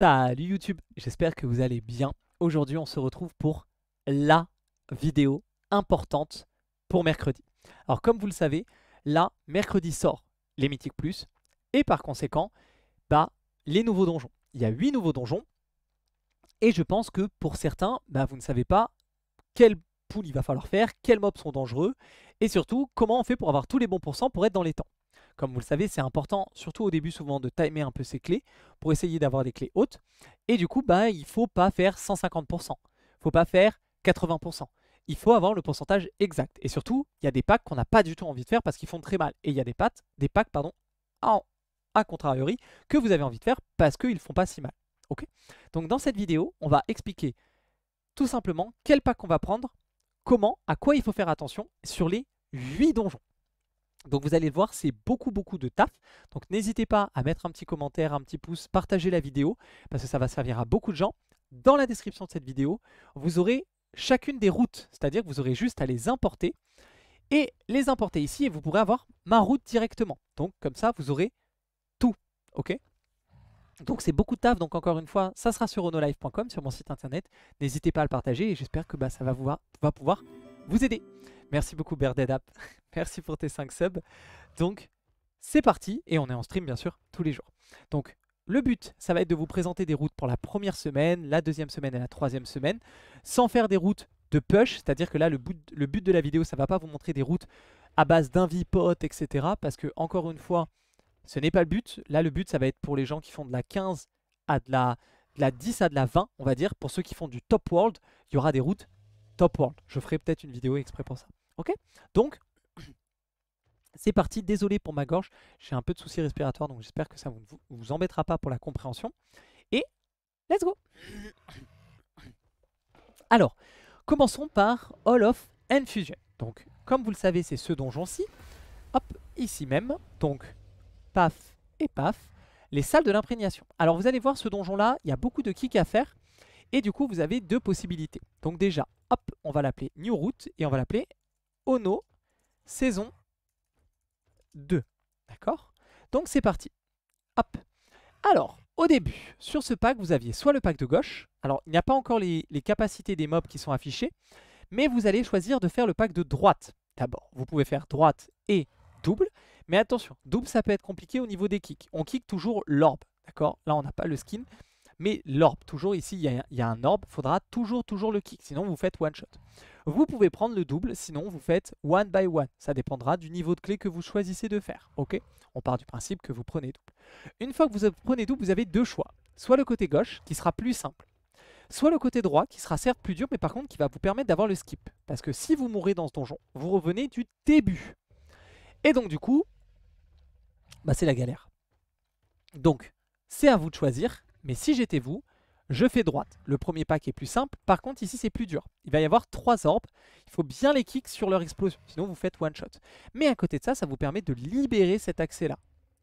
Salut YouTube, j'espère que vous allez bien. Aujourd'hui on se retrouve pour la vidéo importante pour mercredi. Alors comme vous le savez, là, mercredi sort les Mythiques Plus et par conséquent, bah, les nouveaux donjons. Il y a 8 nouveaux donjons et je pense que pour certains, bah, vous ne savez pas quel poule il va falloir faire, quels mobs sont dangereux et surtout comment on fait pour avoir tous les bons pourcents pour être dans les temps. Comme vous le savez, c'est important, surtout au début souvent, de timer un peu ses clés pour essayer d'avoir des clés hautes. Et du coup, bah, il ne faut pas faire 150%. Il faut pas faire 80%. Il faut avoir le pourcentage exact. Et surtout, il y a des packs qu'on n'a pas du tout envie de faire parce qu'ils font très mal. Et il y a des, pattes, des packs pardon, à contrariori que vous avez envie de faire parce qu'ils ne font pas si mal. Ok Donc dans cette vidéo, on va expliquer tout simplement quel pack on va prendre, comment, à quoi il faut faire attention sur les 8 donjons. Donc vous allez le voir, c'est beaucoup beaucoup de taf. Donc n'hésitez pas à mettre un petit commentaire, un petit pouce, partager la vidéo, parce que ça va servir à beaucoup de gens. Dans la description de cette vidéo, vous aurez chacune des routes, c'est-à-dire que vous aurez juste à les importer et les importer ici et vous pourrez avoir ma route directement. Donc comme ça, vous aurez tout, ok donc c'est beaucoup de taf, donc encore une fois, ça sera sur onolive.com, sur mon site internet. N'hésitez pas à le partager et j'espère que bah, ça va, va pouvoir vous aider. Merci beaucoup Berdedap. Merci pour tes 5 subs. Donc, c'est parti. Et on est en stream, bien sûr, tous les jours. Donc, le but, ça va être de vous présenter des routes pour la première semaine, la deuxième semaine et la troisième semaine, sans faire des routes de push, c'est-à-dire que là, le but, de la vidéo, ça va pas vous montrer des routes à base d'un d'invipote, etc. Parce que, encore une fois, ce n'est pas le but. Là, le but, ça va être pour les gens qui font de la 15 à de la, de la 10 à de la 20, on va dire. Pour ceux qui font du top world, il y aura des routes Top World. Je ferai peut-être une vidéo exprès pour ça. Ok Donc, c'est parti. Désolé pour ma gorge. J'ai un peu de soucis respiratoires, donc j'espère que ça ne vous, embêtera pas pour la compréhension. Et let's go Alors, commençons par All of Fusion. Donc, comme vous le savez, c'est ce donjon-ci. Hop, ici même. Donc, paf et paf. Les salles de l'imprégnation. Alors, vous allez voir ce donjon-là, il y a beaucoup de kicks à faire. Et du coup, vous avez deux possibilités. Donc déjà, hop, on va l'appeler New Route et on va l'appeler Ono saison 2. D'accord Donc c'est parti. Hop. Alors, au début, sur ce pack, vous aviez soit le pack de gauche. Alors, il n'y a pas encore les, les capacités des mobs qui sont affichées. Mais vous allez choisir de faire le pack de droite d'abord. Vous pouvez faire droite et double. Mais attention, double, ça peut être compliqué au niveau des kicks. On kick toujours l'orbe. D'accord Là, on n'a pas le skin. Mais l'orbe, toujours ici, il y, a un orbe, faudra toujours, toujours le kick, sinon vous faites one shot. Vous pouvez prendre le double, sinon vous faites one by one. Ça dépendra du niveau de clé que vous choisissez de faire, ok On part du principe que vous prenez double. Une fois que vous prenez double, vous avez deux choix. Soit le côté gauche, qui sera plus simple. Soit le côté droit, qui sera certes plus dur, mais par contre qui va vous permettre d'avoir le skip. Parce que si vous mourrez dans ce donjon, vous revenez du début. Et donc du coup, bah, c'est la galère. Donc, c'est à vous de choisir mais si j'étais vous, je fais droite. Le premier pack est plus simple. Par contre, ici, c'est plus dur. Il va y avoir trois orbes. Il faut bien les kicks sur leur explosion. Sinon, vous faites one shot. Mais à côté de ça, ça vous permet de libérer cet accès-là.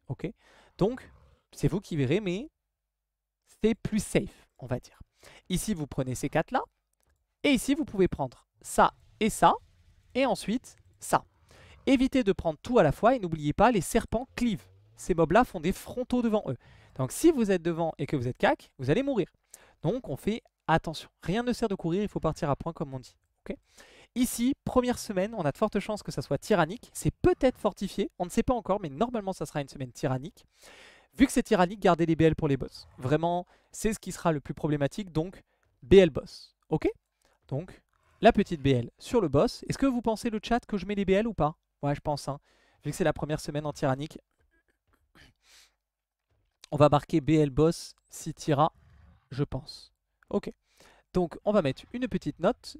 Ok Donc, c'est vous qui verrez, mais c'est plus safe, on va dire. Ici, vous prenez ces quatre-là. Et ici, vous pouvez prendre ça et ça. Et ensuite, ça. Évitez de prendre tout à la fois et n'oubliez pas, les serpents clive. Ces mobs-là font des frontaux devant eux. Donc si vous êtes devant et que vous êtes cac, vous allez mourir. Donc on fait attention. Rien ne sert de courir, il faut partir à point comme on dit. Ici, première semaine, on a de fortes chances que ça soit tyrannique. C'est peut-être fortifié, on ne sait pas encore, mais normalement ça sera une semaine tyrannique. Vu que c'est tyrannique, gardez les BL pour les boss. Vraiment, c'est ce qui sera le plus problématique, donc BL boss. Ok Donc, la petite BL sur le boss. Est-ce que vous pensez le chat que je mets les BL ou pas Ouais, je pense. Hein. Vu que c'est la première semaine en tyrannique, on va marquer BL Boss tira, je pense. Ok. Donc on va mettre une petite note.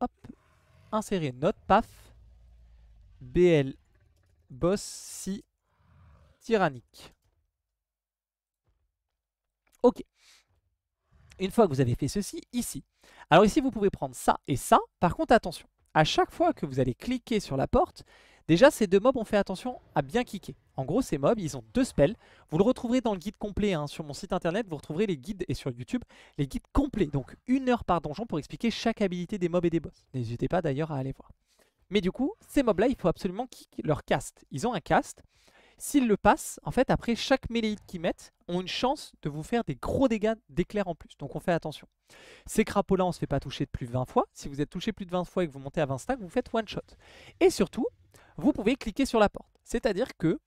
Hop. Insérer note, paf. BL Boss Si Tyrannique. Ok. Une fois que vous avez fait ceci, ici. Alors ici, vous pouvez prendre ça et ça. Par contre, attention, à chaque fois que vous allez cliquer sur la porte, Déjà, ces deux mobs ont fait attention à bien kicker. En gros, ces mobs, ils ont deux spells. Vous le retrouverez dans le guide complet hein, sur mon site internet. Vous retrouverez les guides et sur YouTube, les guides complets. Donc, une heure par donjon pour expliquer chaque habilité des mobs et des boss. N'hésitez pas d'ailleurs à aller voir. Mais du coup, ces mobs-là, il faut absolument kick leur cast. Ils ont un cast. S'ils le passent, en fait, après chaque hit qu'ils mettent, ont une chance de vous faire des gros dégâts d'éclair en plus. Donc on fait attention. Ces crapauds-là, on se fait pas toucher de plus de 20 fois. Si vous êtes touché plus de 20 fois et que vous montez à 20 stacks, vous faites one shot. Et surtout, vous pouvez cliquer sur la porte. C'est-à-dire que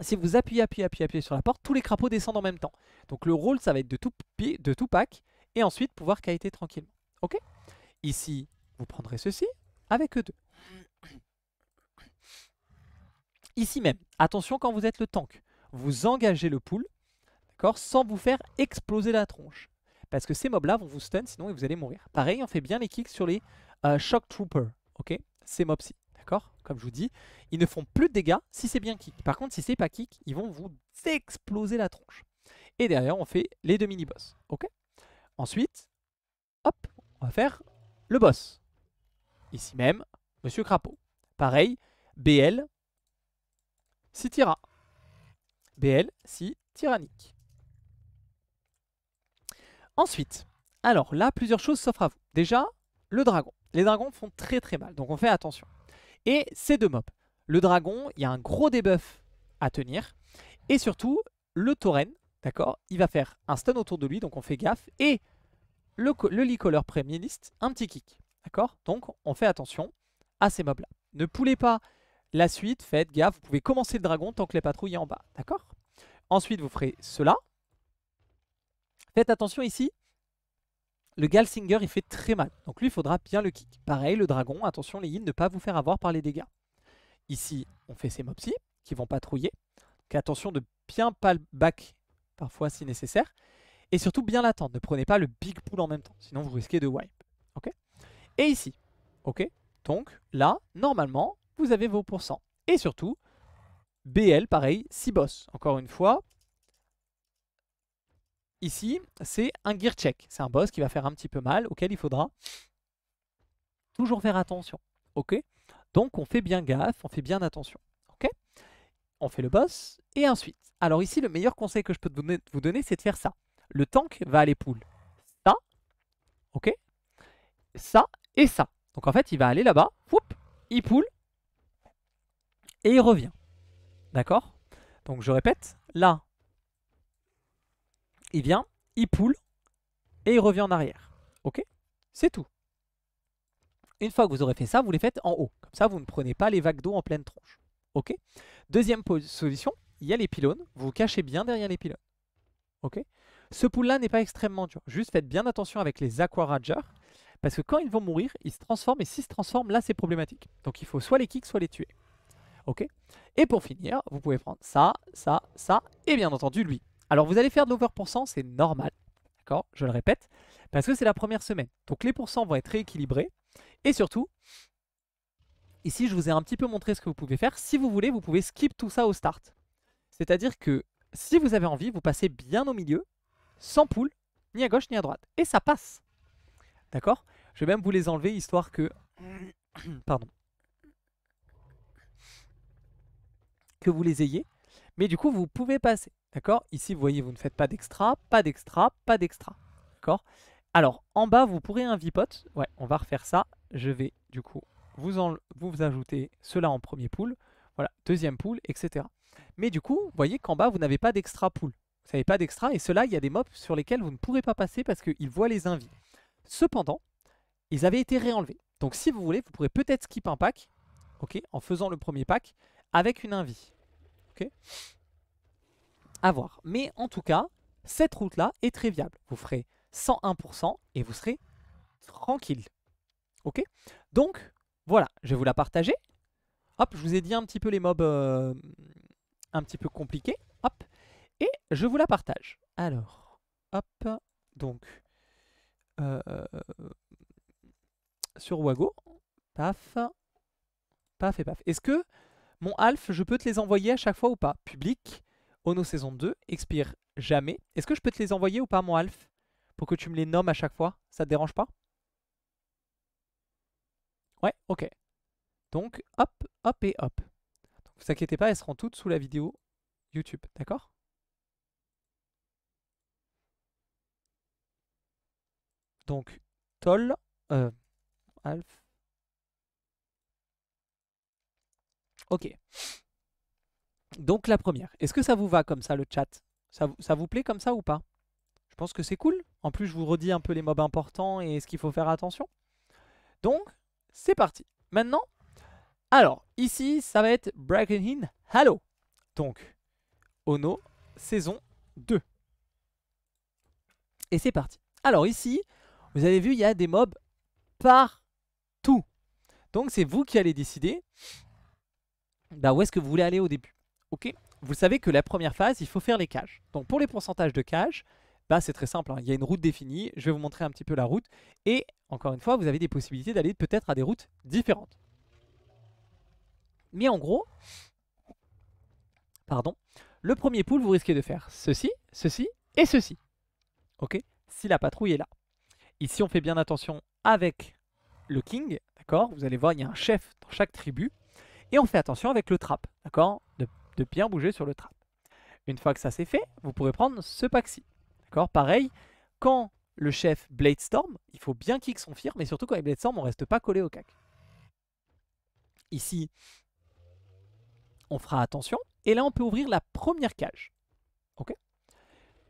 si vous appuyez, appuyez, appuyez, appuyez sur la porte, tous les crapauds descendent en même temps. Donc le rôle, ça va être de tout, de tout pack et ensuite pouvoir caiter tranquillement. Ok Ici, vous prendrez ceci avec eux deux. Ici même, attention quand vous êtes le tank, vous engagez le pool, d'accord, sans vous faire exploser la tronche. Parce que ces mobs-là vont vous stun, sinon vous allez mourir. Pareil, on fait bien les kicks sur les euh, Shock Troopers, ok Ces mobs-ci. Comme je vous dis, ils ne font plus de dégâts si c'est bien kick. Par contre, si c'est pas kick, ils vont vous exploser la tronche. Et derrière, on fait les deux mini-boss, ok Ensuite, hop, on va faire le boss. Ici même, Monsieur Crapaud. Pareil, BL, si Tira. BL, si tyrannique. Ensuite, alors là, plusieurs choses s'offrent à vous. Déjà, le dragon. Les dragons font très très mal, donc on fait attention et ces deux mobs. Le dragon, il y a un gros debuff à tenir, et surtout, le tauren, d'accord, il va faire un stun autour de lui, donc on fait gaffe, et le, le color Premier List, un petit kick, d'accord Donc on fait attention à ces mobs-là. Ne poulez pas la suite, faites gaffe, vous pouvez commencer le dragon tant que les patrouilles en bas, d'accord Ensuite, vous ferez cela. Faites attention ici, le Galsinger, il fait très mal. Donc lui, il faudra bien le kick. Pareil, le dragon, attention les yin, ne pas vous faire avoir par les dégâts. Ici, on fait ses mopsies qui vont patrouiller. Donc attention de bien pas le back parfois si nécessaire. Et surtout bien l'attendre. Ne prenez pas le big pool en même temps, sinon vous risquez de wipe. Ok Et ici, ok Donc là, normalement, vous avez vos pourcents. Et surtout, BL, pareil, 6 boss. Encore une fois, ici, c'est un gear check. C'est un boss qui va faire un petit peu mal, auquel il faudra toujours faire attention. Ok Donc on fait bien gaffe, on fait bien attention. Ok On fait le boss, et ensuite. Alors ici, le meilleur conseil que je peux vous donner, c'est de faire ça. Le tank va aller poule. Ça, ok Ça et ça. Donc en fait, il va aller là-bas, il poule, et il revient. D'accord Donc je répète, là, il vient, il poule, et il revient en arrière. Ok C'est tout. Une fois que vous aurez fait ça, vous les faites en haut. Comme ça, vous ne prenez pas les vagues d'eau en pleine tronche. Ok Deuxième solution, il y a les pylônes. Vous vous cachez bien derrière les pylônes. Ok Ce pool là n'est pas extrêmement dur. Juste faites bien attention avec les aquaragers, Parce que quand ils vont mourir, ils se transforment. Et s'ils se transforment, là, c'est problématique. Donc il faut soit les kicks, soit les tuer. Ok Et pour finir, vous pouvez prendre ça, ça, ça. Et bien entendu, lui. Alors vous allez faire de l'over%, c'est normal, d'accord Je le répète, parce que c'est la première semaine. Donc les pourcents vont être rééquilibrés. Et surtout, ici je vous ai un petit peu montré ce que vous pouvez faire. Si vous voulez, vous pouvez skip tout ça au start. C'est-à-dire que si vous avez envie, vous passez bien au milieu, sans poule, ni à gauche ni à droite. Et ça passe. D'accord Je vais même vous les enlever, histoire que... Pardon. Que vous les ayez. Mais du coup, vous pouvez passer. D'accord Ici, vous voyez, vous ne faites pas d'extra, pas d'extra, pas d'extra. D'accord Alors, en bas, vous pourrez un vipote. Ouais, on va refaire ça. Je vais, du coup, vous, en, vous ajoutez cela en premier pool. Voilà, deuxième pool, etc. Mais du coup, vous voyez qu'en bas, vous n'avez pas d'extra pool. Vous n'avez pas d'extra. Et cela, il y a des mobs sur lesquels vous ne pourrez pas passer parce qu'ils voient les invis. Cependant, ils avaient été réenlevés. Donc, si vous voulez, vous pourrez peut-être skip un pack, ok, en faisant le premier pack, avec une invie. Ok à voir. Mais en tout cas, cette route-là est très viable. Vous ferez 101% et vous serez tranquille. Ok Donc, voilà, je vais vous la partager. Hop, je vous ai dit un petit peu les mobs euh, un petit peu compliqués. Hop, et je vous la partage. Alors, hop, donc, euh, sur Wago, paf, paf et paf. Est-ce que mon Alf, je peux te les envoyer à chaque fois ou pas Public, Ono saison 2 expire jamais. Est-ce que je peux te les envoyer ou pas, mon Alf Pour que tu me les nommes à chaque fois Ça te dérange pas Ouais, ok. Donc, hop, hop et hop. Donc, vous inquiétez pas, elles seront toutes sous la vidéo YouTube, d'accord Donc, Toll, euh, Alf. Ok. Donc la première. Est-ce que ça vous va comme ça, le chat ça, vous plaît comme ça ou pas Je pense que c'est cool. En plus, je vous redis un peu les mobs importants et ce qu'il faut faire attention. Donc, c'est parti. Maintenant, alors, ici, ça va être Breaking In Donc, Ono, saison 2. Et c'est parti. Alors ici, vous avez vu, il y a des mobs partout. Donc c'est vous qui allez décider bah, où est-ce que vous voulez aller au début. Ok Vous savez que la première phase, il faut faire les cages. Donc pour les pourcentages de cages, bah c'est très simple. Hein. Il y a une route définie. Je vais vous montrer un petit peu la route. Et encore une fois, vous avez des possibilités d'aller peut-être à des routes différentes. Mais en gros, pardon, le premier pool, vous risquez de faire ceci, ceci et ceci. Ok Si la patrouille est là. Ici, on fait bien attention avec le king, d'accord Vous allez voir, il y a un chef dans chaque tribu. Et on fait attention avec le trap, d'accord De de bien bouger sur le trap. Une fois que ça c'est fait, vous pourrez prendre ce pack-ci. D'accord Pareil, quand le chef Blade Storm, il faut bien kick son fire, mais surtout quand il Storm on reste pas collé au cac. Ici, on fera attention. Et là, on peut ouvrir la première cage. Ok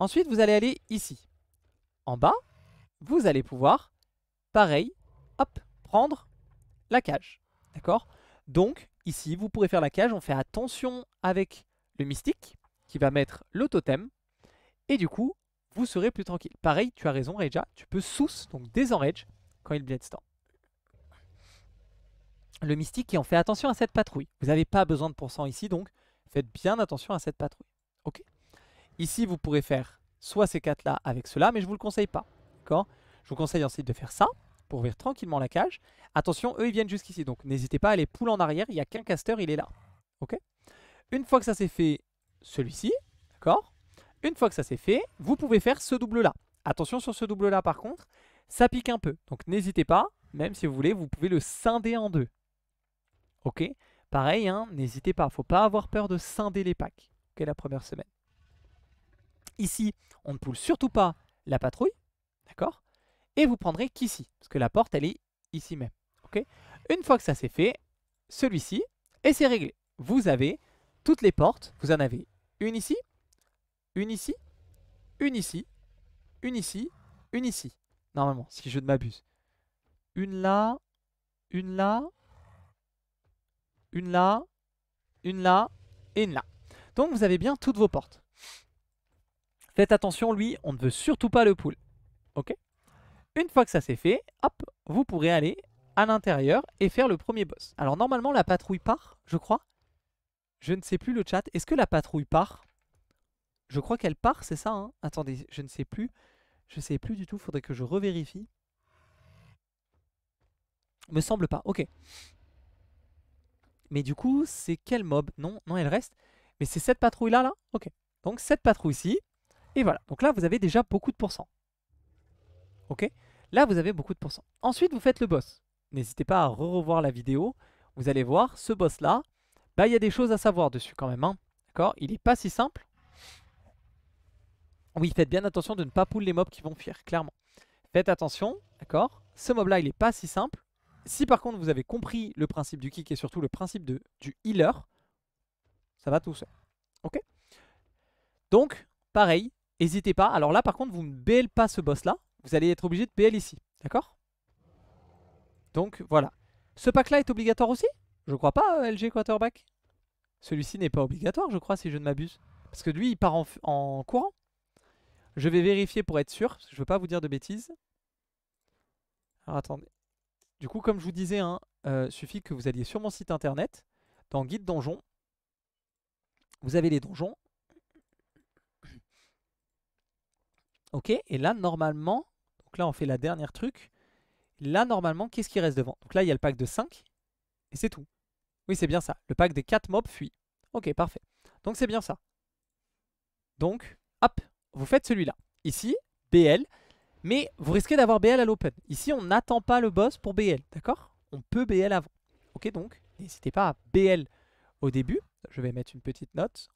Ensuite, vous allez aller ici. En bas, vous allez pouvoir, pareil, hop, prendre la cage. D'accord Donc, ici, vous pourrez faire la cage. On fait attention avec le mystique qui va mettre le totem. Et du coup, vous serez plus tranquille. Pareil, tu as raison, Reja. Tu peux sous, donc désenrage, quand il temps. Le mystique qui en fait attention à cette patrouille. Vous n'avez pas besoin de pourcent ici, donc faites bien attention à cette patrouille. Ok Ici, vous pourrez faire soit ces quatre là avec cela, mais je ne vous le conseille pas. D'accord Je vous conseille ensuite de faire ça pour ouvrir tranquillement la cage. Attention, eux, ils viennent jusqu'ici. Donc, n'hésitez pas à les pouler en arrière. Il n'y a qu'un caster, il est là. Ok Une fois que ça s'est fait, celui-ci. D'accord Une fois que ça s'est fait, vous pouvez faire ce double-là. Attention sur ce double-là, par contre, ça pique un peu. Donc, n'hésitez pas. Même si vous voulez, vous pouvez le scinder en deux. Ok Pareil, hein, n'hésitez Il pas. faut pas avoir peur de scinder les packs qu'est la première semaine. Ici, on ne poule surtout pas la patrouille. D'accord et vous prendrez qu'ici, parce que la porte, elle est ici même. Une fois que ça c'est fait, celui-ci, et c'est réglé. Vous avez toutes les portes, vous en avez une ici, une ici, une ici, une ici, une ici. Normalement, si je ne m'abuse. Une là, une là, une là, une là, et une là. Donc vous avez bien toutes vos portes. Faites attention, lui, on ne veut surtout pas le pool. Ok une fois que ça c'est fait, hop, vous pourrez aller à l'intérieur et faire le premier boss. Alors normalement la patrouille part, je crois. Je ne sais plus le chat. Est-ce que la patrouille part Je crois qu'elle part, c'est ça. Hein Attendez, je ne sais plus. Je ne sais plus du tout, il faudrait que je revérifie. Me semble pas, ok. Mais du coup, c'est quel mob Non, non, elle reste. Mais c'est cette patrouille-là, là Ok. Donc cette patrouille-ci. Et voilà. Donc là, vous avez déjà beaucoup de pourcents. Ok Là, vous avez beaucoup de pourcents. Ensuite, vous faites le boss. N'hésitez pas à revoir la vidéo. Vous allez voir, ce boss-là, bah, il y a des choses à savoir dessus quand même. Hein. D'accord Il n'est pas si simple. Oui, faites bien attention de ne pas pull les mobs qui vont fuir, clairement. Faites attention, d'accord Ce mob-là, il n'est pas si simple. Si par contre, vous avez compris le principe du kick et surtout le principe de, du healer, ça va tout seul. Ok Donc, pareil, n'hésitez pas. Alors là, par contre, vous ne bêlez pas ce boss-là vous allez être obligé de PL ici, d'accord Donc voilà. Ce pack-là est obligatoire aussi Je crois pas, euh, LG Quarterback. Celui-ci n'est pas obligatoire, je crois, si je ne m'abuse. Parce que lui, il part en, courant. Je vais vérifier pour être sûr, Je ne je veux pas vous dire de bêtises. Alors attendez. Du coup, comme je vous disais, il hein, euh, suffit que vous alliez sur mon site internet, dans Guide Donjon, vous avez les donjons, Ok, et là, normalement, donc là, on fait la dernière truc. Là, normalement, qu'est-ce qui reste devant Donc là, il y a le pack de 5, et c'est tout. Oui, c'est bien ça. Le pack des 4 mobs fuit. Ok, parfait. Donc c'est bien ça. Donc, hop, vous faites celui-là. Ici, BL, mais vous risquez d'avoir BL à l'open. Ici, on n'attend pas le boss pour BL, d'accord On peut BL avant. Ok, donc, n'hésitez pas à BL au début. Je vais mettre une petite note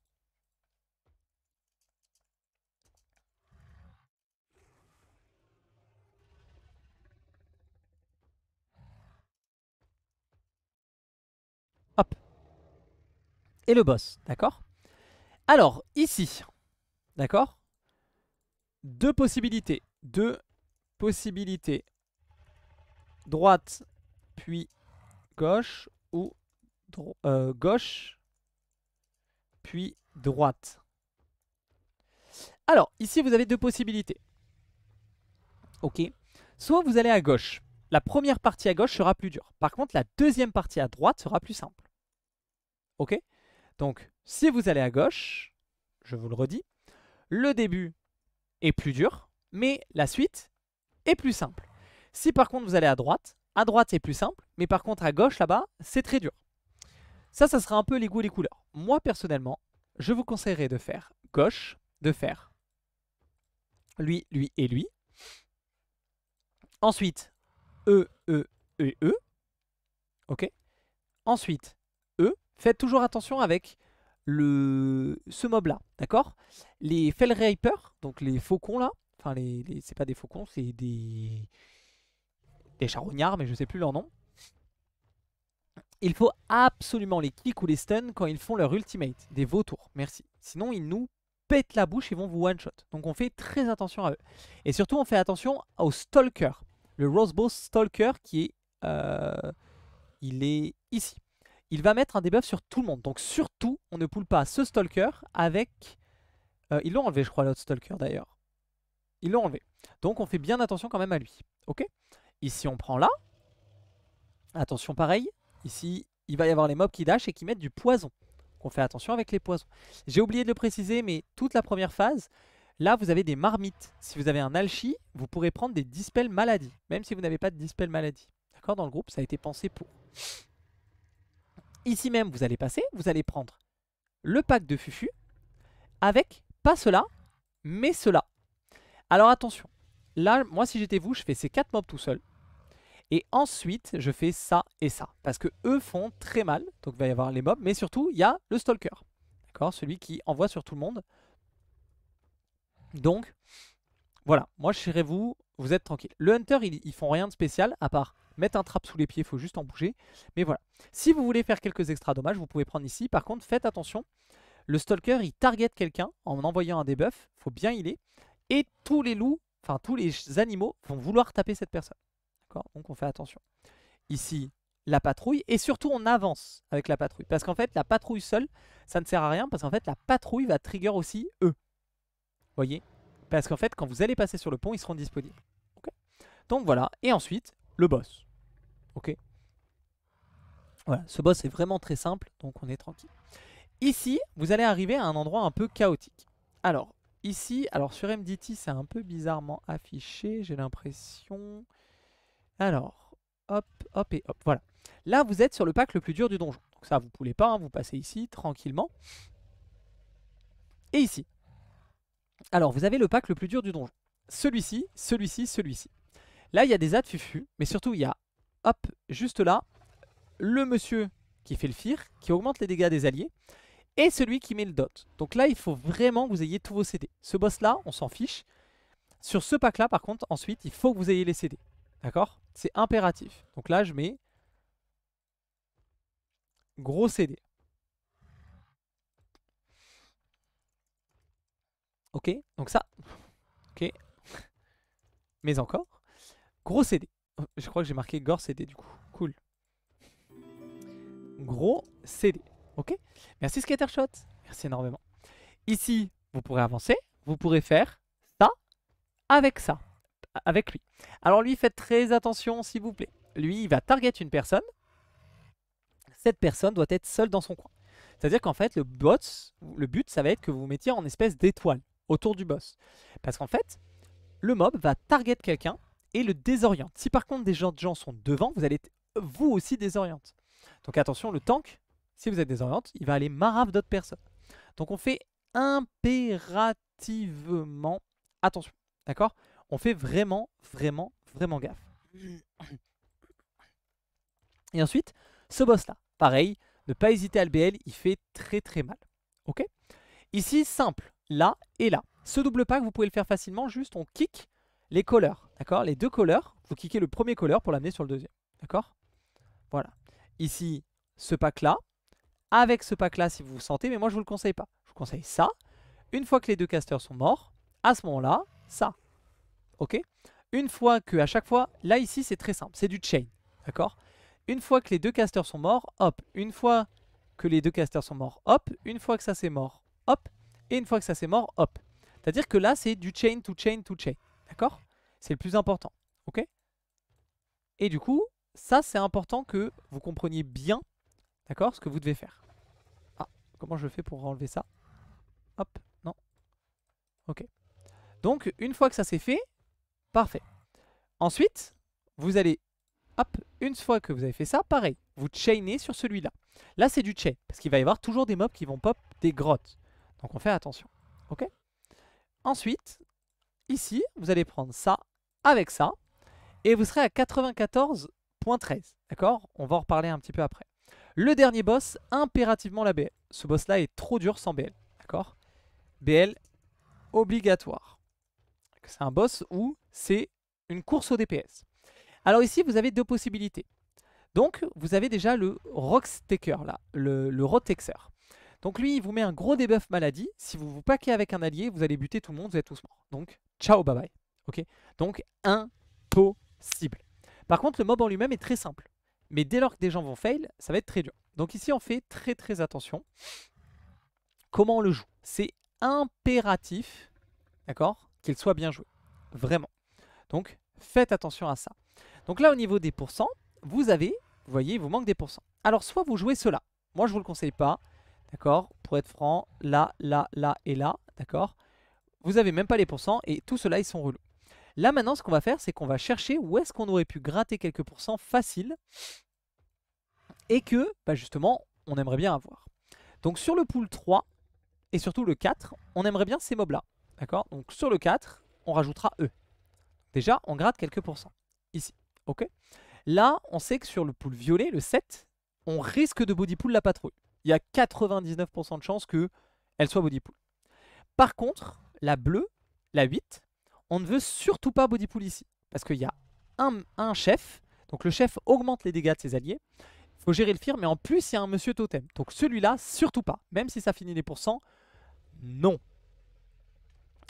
et le boss, d'accord Alors, ici, d'accord Deux possibilités, deux possibilités. Droite, puis gauche, ou euh, gauche, puis droite. Alors, ici, vous avez deux possibilités. Ok. Soit vous allez à gauche. La première partie à gauche sera plus dure. Par contre, la deuxième partie à droite sera plus simple. Ok donc, si vous allez à gauche, je vous le redis, le début est plus dur, mais la suite est plus simple. Si par contre vous allez à droite, à droite c'est plus simple, mais par contre à gauche là-bas, c'est très dur. Ça, ça sera un peu les goûts et les couleurs. Moi, personnellement, je vous conseillerais de faire gauche, de faire lui, lui et lui. Ensuite, E, E, E, E. Ok Ensuite, E. Faites toujours attention avec le, ce mob là, d'accord Les Fellreaper, donc les faucons là, enfin les, c'est pas des faucons, c'est des des charognards, mais je sais plus leur nom. Il faut absolument les kick ou les stun quand ils font leur ultimate, des vautours, merci. Sinon ils nous pètent la bouche et vont vous one shot. Donc on fait très attention à eux. Et surtout on fait attention au stalker, le Rosebow stalker qui est euh, il est ici il va mettre un debuff sur tout le monde. Donc surtout, on ne poule pas ce Stalker avec... Euh, ils l'ont enlevé, je crois, l'autre Stalker d'ailleurs. Ils l'ont enlevé. Donc on fait bien attention quand même à lui. Ok Ici, on prend là. Attention, pareil. Ici, il va y avoir les mobs qui dashent et qui mettent du poison. Donc on fait attention avec les poisons. J'ai oublié de le préciser, mais toute la première phase, Là, vous avez des marmites. Si vous avez un alchi, vous pourrez prendre des Dispel maladie, même si vous n'avez pas de dispel maladie. D'accord Dans le groupe, ça a été pensé pour. Ici même, vous allez passer, vous allez prendre le pack de Fufu avec pas cela, mais cela. Alors attention, là, moi si j'étais vous, je fais ces 4 mobs tout seul. Et ensuite, je fais ça et ça. Parce que eux font très mal. Donc il va y avoir les mobs. Mais surtout, il y a le stalker. D'accord Celui qui envoie sur tout le monde. Donc, voilà. Moi, je serai vous. Vous êtes tranquille. Le hunter, ils font rien de spécial. À part mettre un trap sous les pieds, il faut juste en bouger. Mais voilà. Si vous voulez faire quelques extra dommages, vous pouvez prendre ici. Par contre, faites attention, le stalker, il target quelqu'un en envoyant un debuff, faut bien healer. Et tous les loups, enfin tous les animaux vont vouloir taper cette personne. D'accord Donc on fait attention. Ici, la patrouille. Et surtout, on avance avec la patrouille. Parce qu'en fait, la patrouille seule, ça ne sert à rien. Parce qu'en fait, la patrouille va trigger aussi eux. Voyez Parce qu'en fait, quand vous allez passer sur le pont, ils seront disponibles. Donc voilà. Et ensuite, le boss. Ok Voilà, ce boss est vraiment très simple, donc on est tranquille. Ici, vous allez arriver à un endroit un peu chaotique. Alors, ici, alors sur MDT, c'est un peu bizarrement affiché, j'ai l'impression. Alors, hop, hop et hop, voilà. Là, vous êtes sur le pack le plus dur du donjon. Donc ça, vous pouvez pas, hein, vous passez ici, tranquillement. Et ici. Alors, vous avez le pack le plus dur du donjon. Celui-ci, celui-ci, celui-ci. Là, il y a des Fufu, mais surtout, il y a, hop, juste là, le monsieur qui fait le fire, qui augmente les dégâts des alliés, et celui qui met le dot. Donc là, il faut vraiment que vous ayez tous vos CD. Ce boss-là, on s'en fiche. Sur ce pack-là, par contre, ensuite, il faut que vous ayez les CD. D'accord C'est impératif. Donc là, je mets gros CD. Ok, donc ça. Ok. Mais encore. Gros CD. Je crois que j'ai marqué Gore CD du coup. Cool. Gros CD. Ok Merci Skatershot. Merci énormément. Ici, vous pourrez avancer. Vous pourrez faire ça avec ça. Avec lui. Alors lui, faites très attention s'il vous plaît. Lui, il va target une personne. Cette personne doit être seule dans son coin. C'est-à-dire qu'en fait, le, boss, le but, ça va être que vous vous mettiez en espèce d'étoile autour du boss. Parce qu'en fait, le mob va target quelqu'un et le désoriente. Si par contre des gens, gens sont devant, vous allez vous aussi désoriente. Donc attention, le tank, si vous êtes désoriente, il va aller marave d'autres personnes. Donc on fait impérativement attention. D'accord On fait vraiment, vraiment, vraiment gaffe. Et ensuite, ce boss-là, pareil, ne pas hésiter à le BL, il fait très très mal. Ok Ici, simple, là et là. Ce double pack, vous pouvez le faire facilement, juste on kick les couleurs, d'accord Les deux couleurs, vous cliquez le premier couleur pour l'amener sur le deuxième, d'accord Voilà. Ici, ce pack-là, avec ce pack-là si vous vous sentez, mais moi je vous le conseille pas. Je vous conseille ça. Une fois que les deux casters sont morts, à ce moment-là, ça. Ok Une fois que, à chaque fois, là ici c'est très simple, c'est du chain, d'accord Une fois que les deux casters sont morts, hop. Une fois que les deux casters sont morts, hop. Une fois que ça c'est mort, hop. Et une fois que ça c'est mort, hop. C'est-à-dire que là, c'est du chain to chain to chain. D'accord c'est le plus important. Ok Et du coup, ça c'est important que vous compreniez bien, d'accord, ce que vous devez faire. Ah, comment je fais pour enlever ça Hop, non. Ok. Donc, une fois que ça c'est fait, parfait. Ensuite, vous allez, hop, une fois que vous avez fait ça, pareil, vous chainez sur celui-là. Là, c'est du chain, parce qu'il va y avoir toujours des mobs qui vont pop des grottes. Donc on fait attention, ok Ensuite, ici, vous allez prendre ça, avec ça, et vous serez à 94.13, d'accord On va en reparler un petit peu après. Le dernier boss, impérativement la BL. Ce boss-là est trop dur sans BL, d'accord BL obligatoire. C'est un boss où c'est une course au DPS. Alors ici, vous avez deux possibilités. Donc, vous avez déjà le Rockstaker, là, le, le Rotexer. Donc lui, il vous met un gros debuff maladie. Si vous vous paquez avec un allié, vous allez buter tout le monde, vous êtes tous morts. Donc, ciao, bye bye. Ok Donc impossible. Par contre, le mob en lui-même est très simple. Mais dès lors que des gens vont fail, ça va être très dur. Donc ici, on fait très très attention. Comment on le joue C'est impératif, d'accord, qu'il soit bien joué. Vraiment. Donc, faites attention à ça. Donc là, au niveau des pourcents, vous avez, vous voyez, il vous manque des pourcents. Alors, soit vous jouez cela. Moi, je vous le conseille pas. D'accord Pour être franc, là, là, là et là. D'accord Vous avez même pas les pourcents et tout cela, ils sont relous. Là maintenant ce qu'on va faire c'est qu'on va chercher où est-ce qu'on aurait pu gratter quelques pourcents faciles et que bah, justement on aimerait bien avoir. Donc sur le pool 3 et surtout le 4 on aimerait bien ces mobs là. D'accord Donc sur le 4 on rajoutera eux. Déjà on gratte quelques pourcents ici. Ok Là on sait que sur le pool violet le 7 on risque de body la patrouille. Il y a 99% de chances que elle soit body Par contre, la bleue, la 8, on ne veut surtout pas body pool ici. Parce qu'il y a un, chef. Donc le chef augmente les dégâts de ses alliés. Il faut gérer le fear, mais en plus il y a un monsieur totem. Donc celui-là, surtout pas. Même si ça finit les pourcents, non.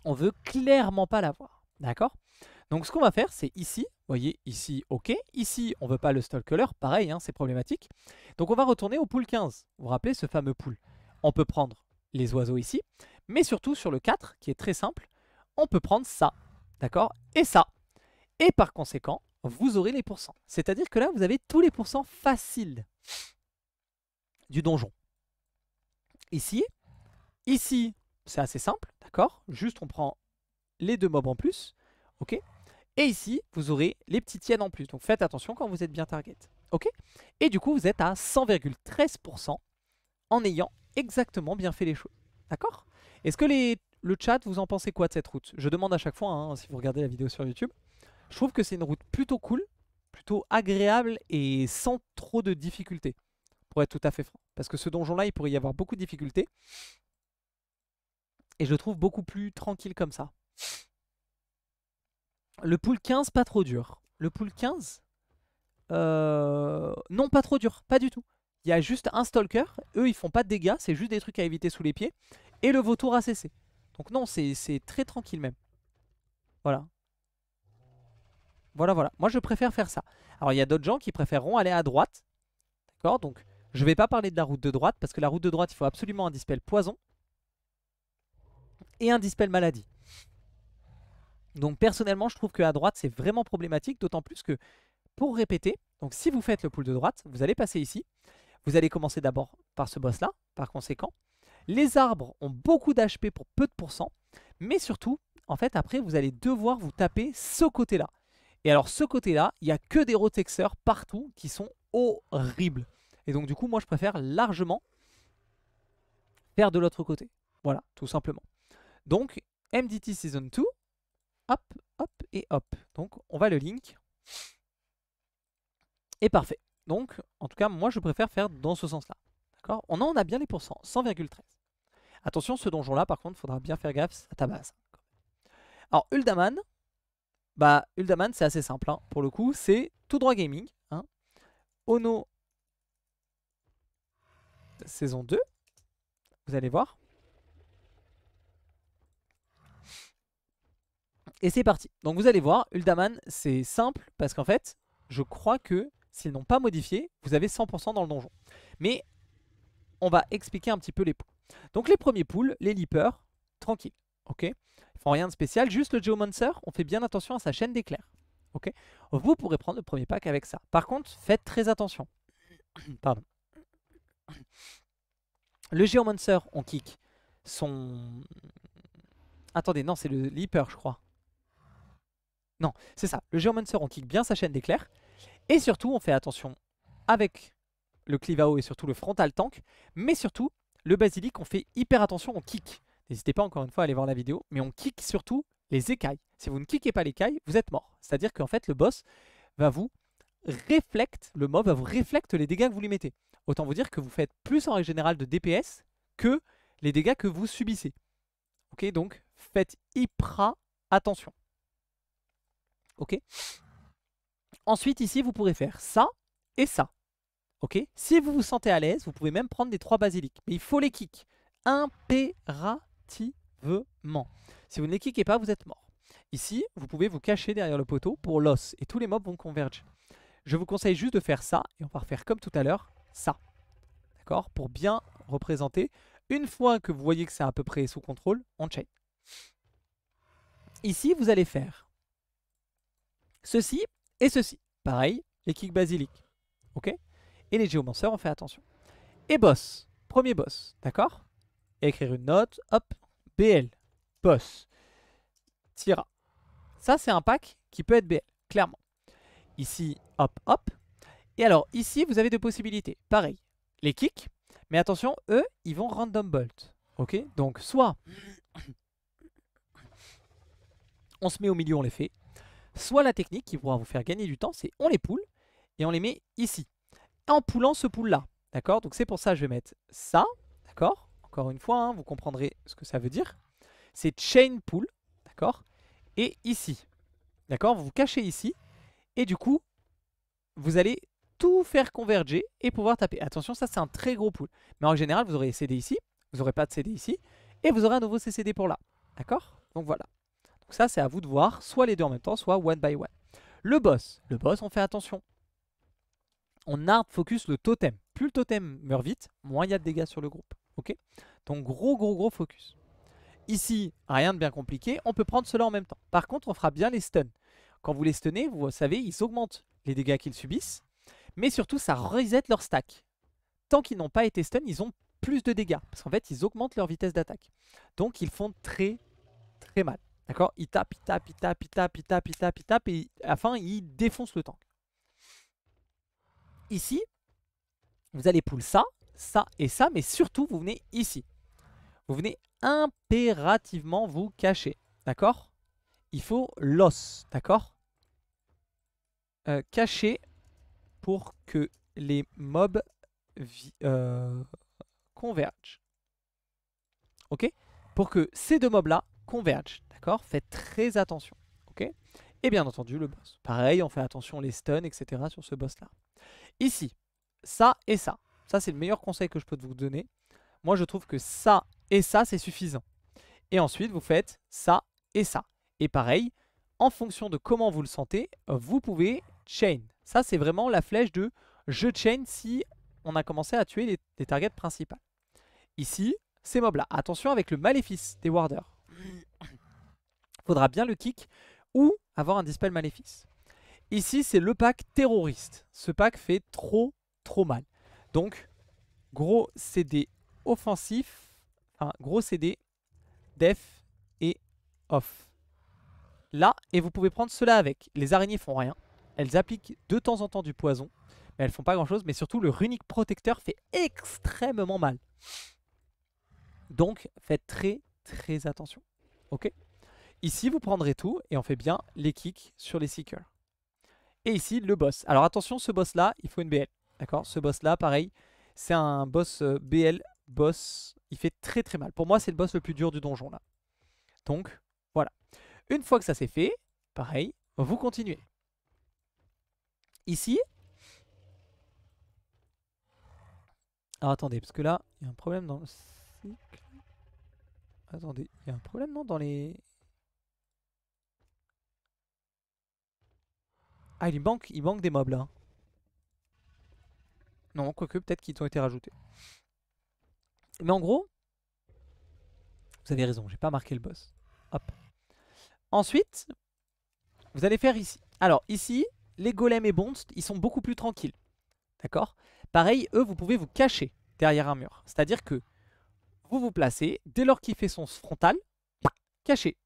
On veut clairement pas l'avoir. D'accord Donc ce qu'on va faire, c'est ici, vous voyez, ici, ok. Ici, on veut pas le stalker, pareil, hein, c'est problématique. Donc on va retourner au pool 15. Vous vous rappelez ce fameux pool On peut prendre les oiseaux ici, mais surtout sur le 4, qui est très simple, on peut prendre ça. D'accord Et ça. Et par conséquent, vous aurez les pourcents. C'est-à-dire que là, vous avez tous les pourcents faciles du donjon. Ici, ici, c'est assez simple, d'accord Juste, on prend les deux mobs en plus, ok Et ici, vous aurez les petites tiennes en plus. Donc faites attention quand vous êtes bien target, ok Et du coup, vous êtes à 100,13% en ayant exactement bien fait les choses, d'accord Est-ce que les le chat, vous en pensez quoi de cette route Je demande à chaque fois, hein, si vous regardez la vidéo sur YouTube. Je trouve que c'est une route plutôt cool, plutôt agréable et sans trop de difficultés, pour être tout à fait franc. Parce que ce donjon-là, il pourrait y avoir beaucoup de difficultés. Et je trouve beaucoup plus tranquille comme ça. Le pool 15, pas trop dur. Le pool 15 euh, Non, pas trop dur, pas du tout. Il y a juste un stalker, eux ils font pas de dégâts, c'est juste des trucs à éviter sous les pieds. Et le vautour a cessé. Donc non, c'est très tranquille même. Voilà. Voilà, voilà. Moi, je préfère faire ça. Alors, il y a d'autres gens qui préféreront aller à droite. D'accord Donc, je vais pas parler de la route de droite, parce que la route de droite, il faut absolument un dispel poison et un dispel maladie. Donc, personnellement, je trouve que à droite, c'est vraiment problématique, d'autant plus que, pour répéter, donc si vous faites le pool de droite, vous allez passer ici. Vous allez commencer d'abord par ce boss-là, par conséquent. Les arbres ont beaucoup d'HP pour peu de pourcents, mais surtout, en fait, après, vous allez devoir vous taper ce côté-là. Et alors, ce côté-là, il n'y a que des rotexeurs partout qui sont horribles. Et donc, du coup, moi, je préfère largement faire de l'autre côté. Voilà, tout simplement. Donc, MDT Season 2, hop, hop et hop. Donc, on va le link. Et parfait. Donc, en tout cas, moi, je préfère faire dans ce sens-là. On en a bien les pourcents, 100,13. Attention, ce donjon-là, par contre, faudra bien faire gaffe à ta base. Alors, Uldaman, bah, Uldaman, c'est assez simple, hein. pour le coup, c'est tout droit gaming. Hein. Ono saison 2, vous allez voir. Et c'est parti. Donc vous allez voir, Uldaman, c'est simple, parce qu'en fait, je crois que s'ils n'ont pas modifié, vous avez 100% dans le donjon. Mais on va expliquer un petit peu les poules. Donc les premiers poules, les leapers, tranquille, ok Ils font rien de spécial, juste le Geomancer, on fait bien attention à sa chaîne d'éclairs. ok Vous pourrez prendre le premier pack avec ça. Par contre, faites très attention. Pardon. Le Geomancer, on kick son... Attendez, non, c'est le Leaper, je crois. Non, c'est ça. Le Geomancer, on kick bien sa chaîne d'éclairs. Et surtout, on fait attention avec le Clivao et surtout le frontal tank. Mais surtout, le basilic, on fait hyper attention, on kick. N'hésitez pas encore une fois à aller voir la vidéo, mais on kick surtout les écailles. Si vous ne cliquez pas l'écaille, vous êtes mort. C'est-à-dire qu'en fait, le boss va vous réflecte, le mob va vous réflecte les dégâts que vous lui mettez. Autant vous dire que vous faites plus en règle générale de DPS que les dégâts que vous subissez. Ok, donc faites hyper attention. Ok Ensuite, ici, vous pourrez faire ça et ça. Ok Si vous vous sentez à l'aise, vous pouvez même prendre des trois basiliques. Mais il faut les kick. Impérativement. Si vous ne les kickez pas, vous êtes mort. Ici, vous pouvez vous cacher derrière le poteau pour l'os. Et tous les mobs vont converger. Je vous conseille juste de faire ça. Et on va refaire comme tout à l'heure, ça. D'accord Pour bien représenter. Une fois que vous voyez que c'est à peu près sous contrôle, on chain. Ici, vous allez faire ceci et ceci. Pareil, les kicks basiliques. Ok et les géomanceurs, on fait attention. Et boss, premier boss, d'accord Écrire une note, hop, BL, boss, Tira. Ça, c'est un pack qui peut être BL, clairement. Ici, hop, hop. Et alors, ici, vous avez deux possibilités. Pareil, les kicks, mais attention, eux, ils vont random bolt. Ok Donc, soit on se met au milieu, on les fait. Soit la technique qui pourra vous faire gagner du temps, c'est on les poule et on les met ici en poulant ce pool-là. D'accord Donc c'est pour ça que je vais mettre ça. D'accord Encore une fois, hein, vous comprendrez ce que ça veut dire. C'est chain pool. D'accord Et ici. D'accord Vous vous cachez ici. Et du coup, vous allez tout faire converger et pouvoir taper. Attention, ça c'est un très gros pool. Mais en général, vous aurez CD ici. Vous n'aurez pas de CD ici. Et vous aurez un nouveau CCD pour là. D'accord Donc voilà. Donc ça, c'est à vous de voir. Soit les deux en même temps, soit one by one. Le boss. Le boss, on fait attention on hard focus le totem. Plus le totem meurt vite, moins il y a de dégâts sur le groupe. Ok Donc gros gros gros focus. Ici, rien de bien compliqué, on peut prendre cela en même temps. Par contre, on fera bien les stuns. Quand vous les stunnez, vous savez, ils augmentent les dégâts qu'ils subissent. Mais surtout, ça reset leur stack. Tant qu'ils n'ont pas été stun, ils ont plus de dégâts. Parce qu'en fait, ils augmentent leur vitesse d'attaque. Donc, ils font très, très mal. D'accord Ils tapent, ils tapent, ils tapent, ils tapent, ils tapent, ils tapent, ils tapent. Et à la fin, ils défoncent le tank ici, vous allez pull ça, ça et ça, mais surtout vous venez ici. Vous venez impérativement vous cacher, d'accord Il faut l'os, d'accord euh, Cacher pour que les mobs euh, convergent. Ok Pour que ces deux mobs-là convergent, d'accord Faites très attention, ok Et bien entendu, le boss. Pareil, on fait attention les stuns, etc. sur ce boss-là. Ici, ça et ça. Ça, c'est le meilleur conseil que je peux vous donner. Moi, je trouve que ça et ça, c'est suffisant. Et ensuite, vous faites ça et ça. Et pareil, en fonction de comment vous le sentez, vous pouvez chain. Ça, c'est vraiment la flèche de je chain si on a commencé à tuer les, targets principales. Ici, ces mobs-là. Attention avec le maléfice des warders. Faudra bien le kick ou avoir un dispel maléfice. Ici, c'est le pack terroriste. Ce pack fait trop, trop mal. Donc, gros CD offensif, enfin, gros CD, def et off. Là, et vous pouvez prendre cela avec. Les araignées font rien. Elles appliquent de temps en temps du poison, mais elles font pas grand-chose. Mais surtout, le runic protecteur fait extrêmement mal. Donc, faites très, très attention. Ok Ici, vous prendrez tout et on fait bien les kicks sur les seekers. Et ici, le boss. Alors attention, ce boss-là, il faut une BL. D'accord Ce boss-là, pareil, c'est un boss euh, BL, boss. Il fait très très mal. Pour moi, c'est le boss le plus dur du donjon, là. Donc, voilà. Une fois que ça c'est fait, pareil, vous continuez. Ici. Alors attendez, parce que là, il y a un problème dans le cycle. Attendez, il y a un problème, non Dans les... Ah, il manque, des mobs là. Hein. Non, quoique, peut-être qu'ils ont été rajoutés. Mais en gros, vous avez raison, j'ai pas marqué le boss. Hop. Ensuite, vous allez faire ici. Alors, ici, les golems et Bonst ils sont beaucoup plus tranquilles. D'accord Pareil, eux, vous pouvez vous cacher derrière un mur. C'est-à-dire que vous vous placez, dès lors qu'il fait son frontal, caché.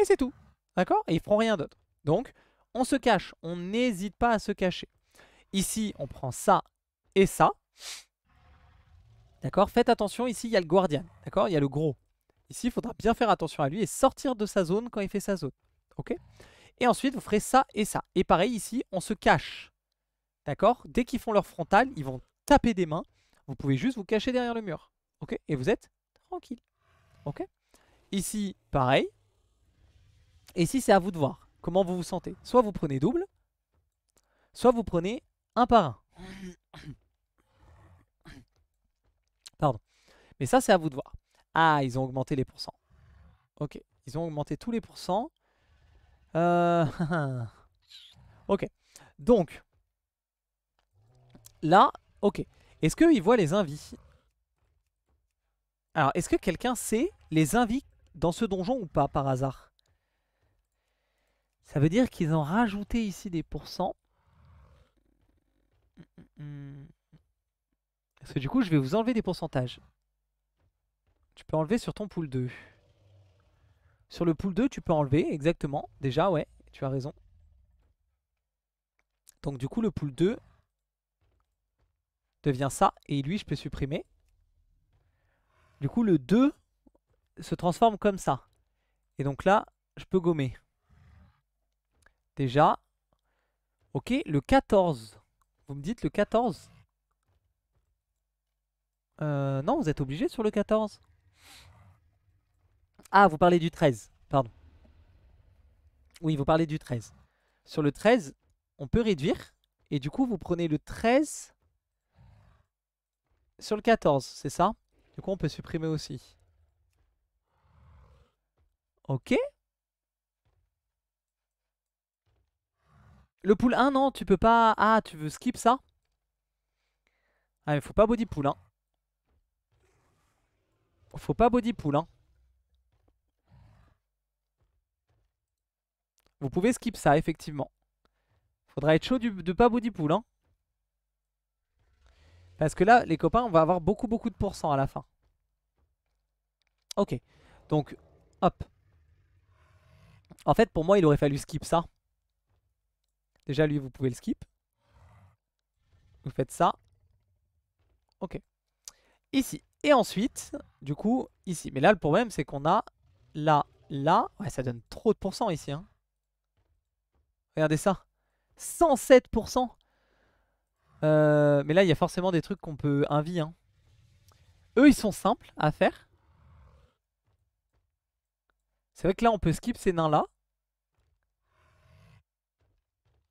Et c'est tout. D'accord Et ils feront rien d'autre. Donc, on se cache, on n'hésite pas à se cacher. Ici, on prend ça et ça. D'accord Faites attention, ici, il y a le Guardian. D'accord Il y a le gros. Ici, il faudra bien faire attention à lui et sortir de sa zone quand il fait sa zone. Ok Et ensuite, vous ferez ça et ça. Et pareil, ici, on se cache. D'accord Dès qu'ils font leur frontal, ils vont taper des mains. Vous pouvez juste vous cacher derrière le mur. Ok Et vous êtes tranquille. Ok Ici, pareil. Et ici, c'est à vous de voir comment vous vous sentez. Soit vous prenez double, soit vous prenez un par un. Pardon. Mais ça, c'est à vous de voir. Ah, ils ont augmenté les pourcents. Ok, ils ont augmenté tous les pourcents. Euh, ok, donc, là, ok. Est-ce qu'ils voient les invis Alors, est-ce que quelqu'un sait les invis dans ce donjon ou pas, par hasard ça veut dire qu'ils ont rajouté ici des pourcents. Parce que du coup, je vais vous enlever des pourcentages. Tu peux enlever sur ton pool 2. Sur le pool 2, tu peux enlever, exactement. Déjà, ouais, tu as raison. Donc du coup, le pool 2 devient ça. Et lui, je peux supprimer. Du coup, le 2 se transforme comme ça. Et donc là, je peux gommer. Déjà. Ok, le 14. Vous me dites le 14 euh, Non, vous êtes obligé sur le 14. Ah, vous parlez du 13. Pardon. Oui, vous parlez du 13. Sur le 13, on peut réduire. Et du coup, vous prenez le 13 sur le 14, c'est ça Du coup, on peut supprimer aussi. Ok, Le pool 1, non, tu peux pas... Ah, tu veux skip ça Ah, mais faut pas body pool, hein. Faut pas body pool, hein. Vous pouvez skip ça, effectivement. Faudra être chaud de pas body pool, hein. Parce que là, les copains, on va avoir beaucoup, beaucoup de pourcents à la fin. Ok. Donc, hop. En fait, pour moi, il aurait fallu skip ça. Déjà, lui, vous pouvez le skip. Vous faites ça. Ok. Ici. Et ensuite, du coup, ici. Mais là, le problème, c'est qu'on a là, là. Ouais, ça donne trop de pourcents ici. Hein. Regardez ça. 107%. Euh, mais là, il y a forcément des trucs qu'on peut invier. Hein. Eux, ils sont simples à faire. C'est vrai que là, on peut skip ces nains-là.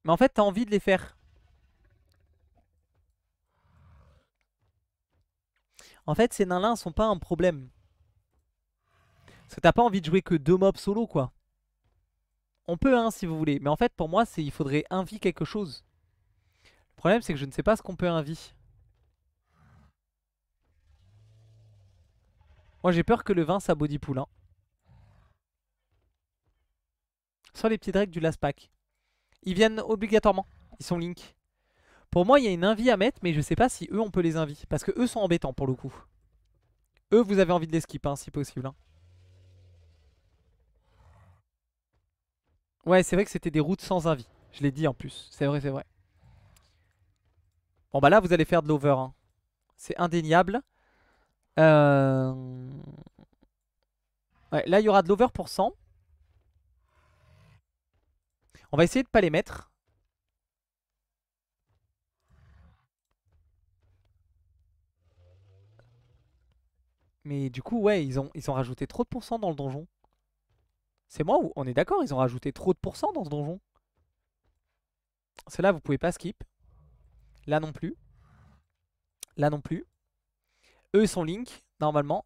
Mais en fait, t'as envie de les faire. En fait, ces nains-là sont pas un problème. Parce que t'as pas envie de jouer que deux mobs solo, quoi. On peut, un, hein, si vous voulez. Mais en fait, pour moi, c'est il faudrait vie quelque chose. Le problème, c'est que je ne sais pas ce qu'on peut vie. Moi, j'ai peur que le vin, ça body Sans les petites règles du last pack. Ils viennent obligatoirement. Ils sont link. Pour moi, il y a une envie à mettre, mais je sais pas si eux, on peut les inviter. Parce que eux sont embêtants pour le coup. Eux, vous avez envie de les skipper, hein, si possible. Hein. Ouais, c'est vrai que c'était des routes sans envie. Je l'ai dit en plus. C'est vrai, c'est vrai. Bon, bah là, vous allez faire de l'over. Hein. C'est indéniable. Euh... Ouais, là, il y aura de l'over pour 100. On va essayer de pas les mettre. Mais du coup, ouais, ils ont, ils ont rajouté trop de pourcents dans le donjon. C'est moi ou on est d'accord, ils ont rajouté trop de pourcents dans ce donjon. Cela, vous pouvez pas skip. Là non plus. Là non plus. Eux, sont Link, normalement.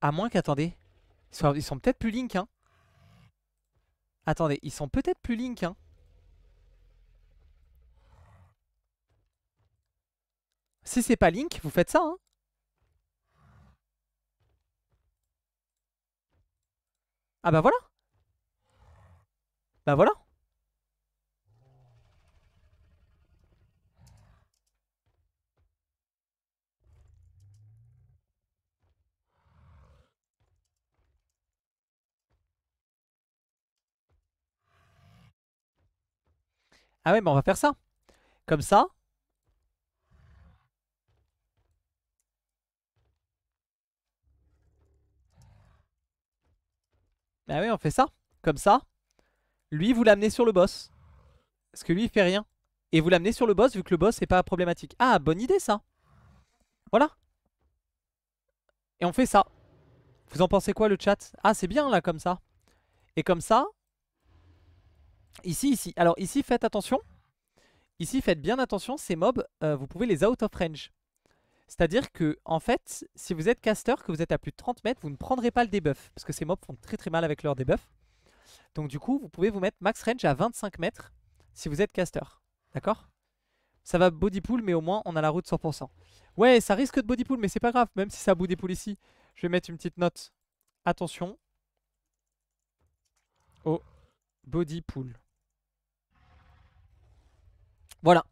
À moins qu'attendez. Ils sont, peut-être plus Link, hein. Attendez, ils sont peut-être plus Link, hein. Si c'est pas Link, vous faites ça, hein. Ah bah voilà Bah voilà Ah ouais, mais on va faire ça. Comme ça. Ah ouais, on fait ça. Comme ça. Lui, vous l'amenez sur le boss. Parce que lui, il fait rien. Et vous l'amenez sur le boss, vu que le boss n'est pas problématique. Ah, bonne idée, ça. Voilà. Et on fait ça. Vous en pensez quoi, le chat Ah, c'est bien, là, comme ça. Et comme ça, Ici, ici. Alors ici, faites attention. Ici, faites bien attention, ces mobs, euh, vous pouvez les out of range. C'est-à-dire que, en fait, si vous êtes caster, que vous êtes à plus de 30 mètres, vous ne prendrez pas le debuff. Parce que ces mobs font très très mal avec leur debuff. Donc du coup, vous pouvez vous mettre max range à 25 mètres si vous êtes caster. D'accord Ça va body pool, mais au moins on a la route 100%. Ouais, ça risque de body pool, mais c'est pas grave, même si ça body pull ici. Je vais mettre une petite note. Attention. Oh, Body Pool. Voilà.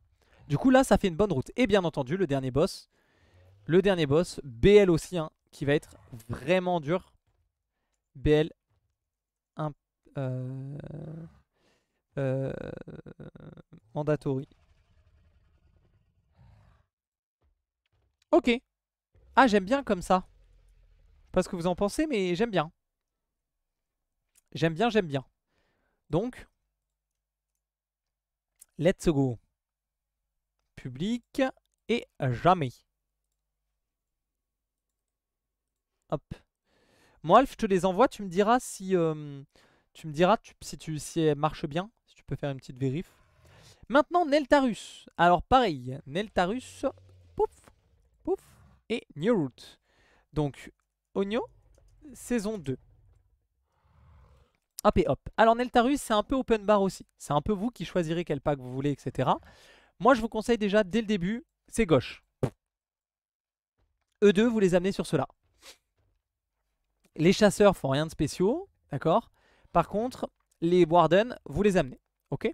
Du coup, là, ça fait une bonne route. Et bien entendu, le dernier boss. Le dernier boss, BL aussi, hein, qui va être vraiment dur. BL. Euh, euh, mandatory. Ok. Ah, j'aime bien comme ça. Pas ce que vous en pensez, mais j'aime bien. J'aime bien, j'aime bien. Donc, let's go. Public et jamais. Hop. Moi, je te les envoie. Tu me diras si euh, tu me diras si tu si marche bien. Si tu peux faire une petite vérif. Maintenant, Neltarus. Alors, pareil, Neltarus, pouf, pouf, et New Root. Donc, oignon, saison 2. Alors Neltarus, c'est un peu open bar aussi. C'est un peu vous qui choisirez quel pack vous voulez, etc. Moi, je vous conseille déjà, dès le début, c'est gauche. E2 vous les amenez sur cela. Les chasseurs font rien de spéciaux, d'accord Par contre, les Warden, vous les amenez, ok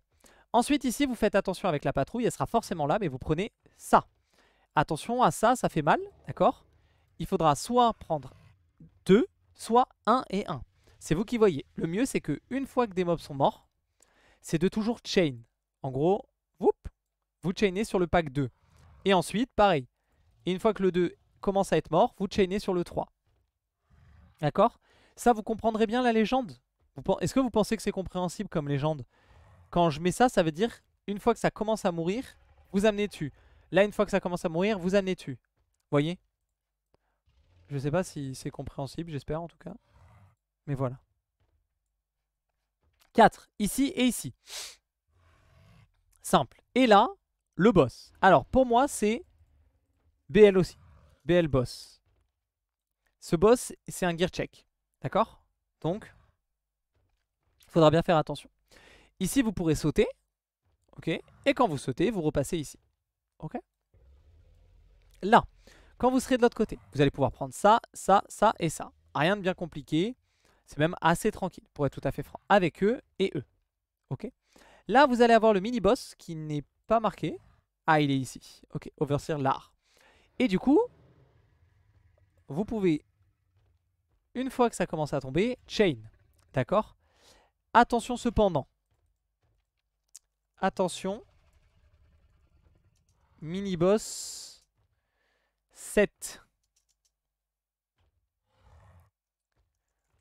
Ensuite, ici, vous faites attention avec la patrouille, elle sera forcément là, mais vous prenez ça. Attention à ça, ça fait mal, d'accord Il faudra soit prendre deux, soit un et un. C'est vous qui voyez. Le mieux, c'est que une fois que des mobs sont morts, c'est de toujours chain. En gros, vous vous chainez sur le pack 2. Et ensuite, pareil. une fois que le 2 commence à être mort, vous chainez sur le 3. D'accord Ça, vous comprendrez bien la légende. Est-ce que vous pensez que c'est compréhensible comme légende Quand je mets ça, ça veut dire, une fois que ça commence à mourir, vous amenez tu Là, une fois que ça commence à mourir, vous amenez tu Voyez Je sais pas si c'est compréhensible, j'espère en tout cas. Mais voilà. 4 ici et ici. Simple. Et là, le boss. Alors, pour moi, c'est BL aussi. BL boss. Ce boss, c'est un gear check. D'accord Donc, il faudra bien faire attention. Ici, vous pourrez sauter. OK Et quand vous sautez, vous repassez ici. OK Là, quand vous serez de l'autre côté, vous allez pouvoir prendre ça, ça, ça et ça. Rien de bien compliqué. C'est même assez tranquille, pour être tout à fait franc, avec eux et eux. Ok Là, vous allez avoir le mini-boss qui n'est pas marqué. Ah, il est ici. Ok, Overseer l'art. Et du coup, vous pouvez, une fois que ça commence à tomber, chain. D'accord Attention cependant. Attention. Mini-boss 7.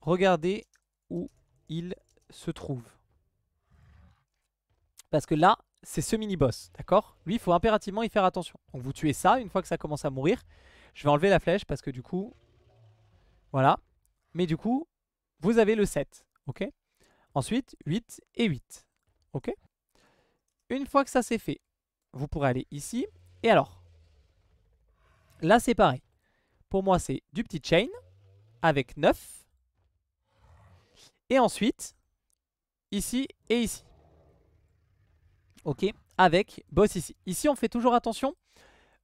regardez où il se trouve. Parce que là, c'est ce mini-boss, d'accord Lui, il faut impérativement y faire attention. Donc vous tuez ça, une fois que ça commence à mourir, je vais enlever la flèche parce que du coup, voilà. Mais du coup, vous avez le 7, ok Ensuite, 8 et 8, ok Une fois que ça c'est fait, vous pourrez aller ici. Et alors, là c'est pareil. Pour moi, c'est du petit chain avec 9. Et ensuite, ici et ici. Ok, avec boss ici. Ici, on fait toujours attention.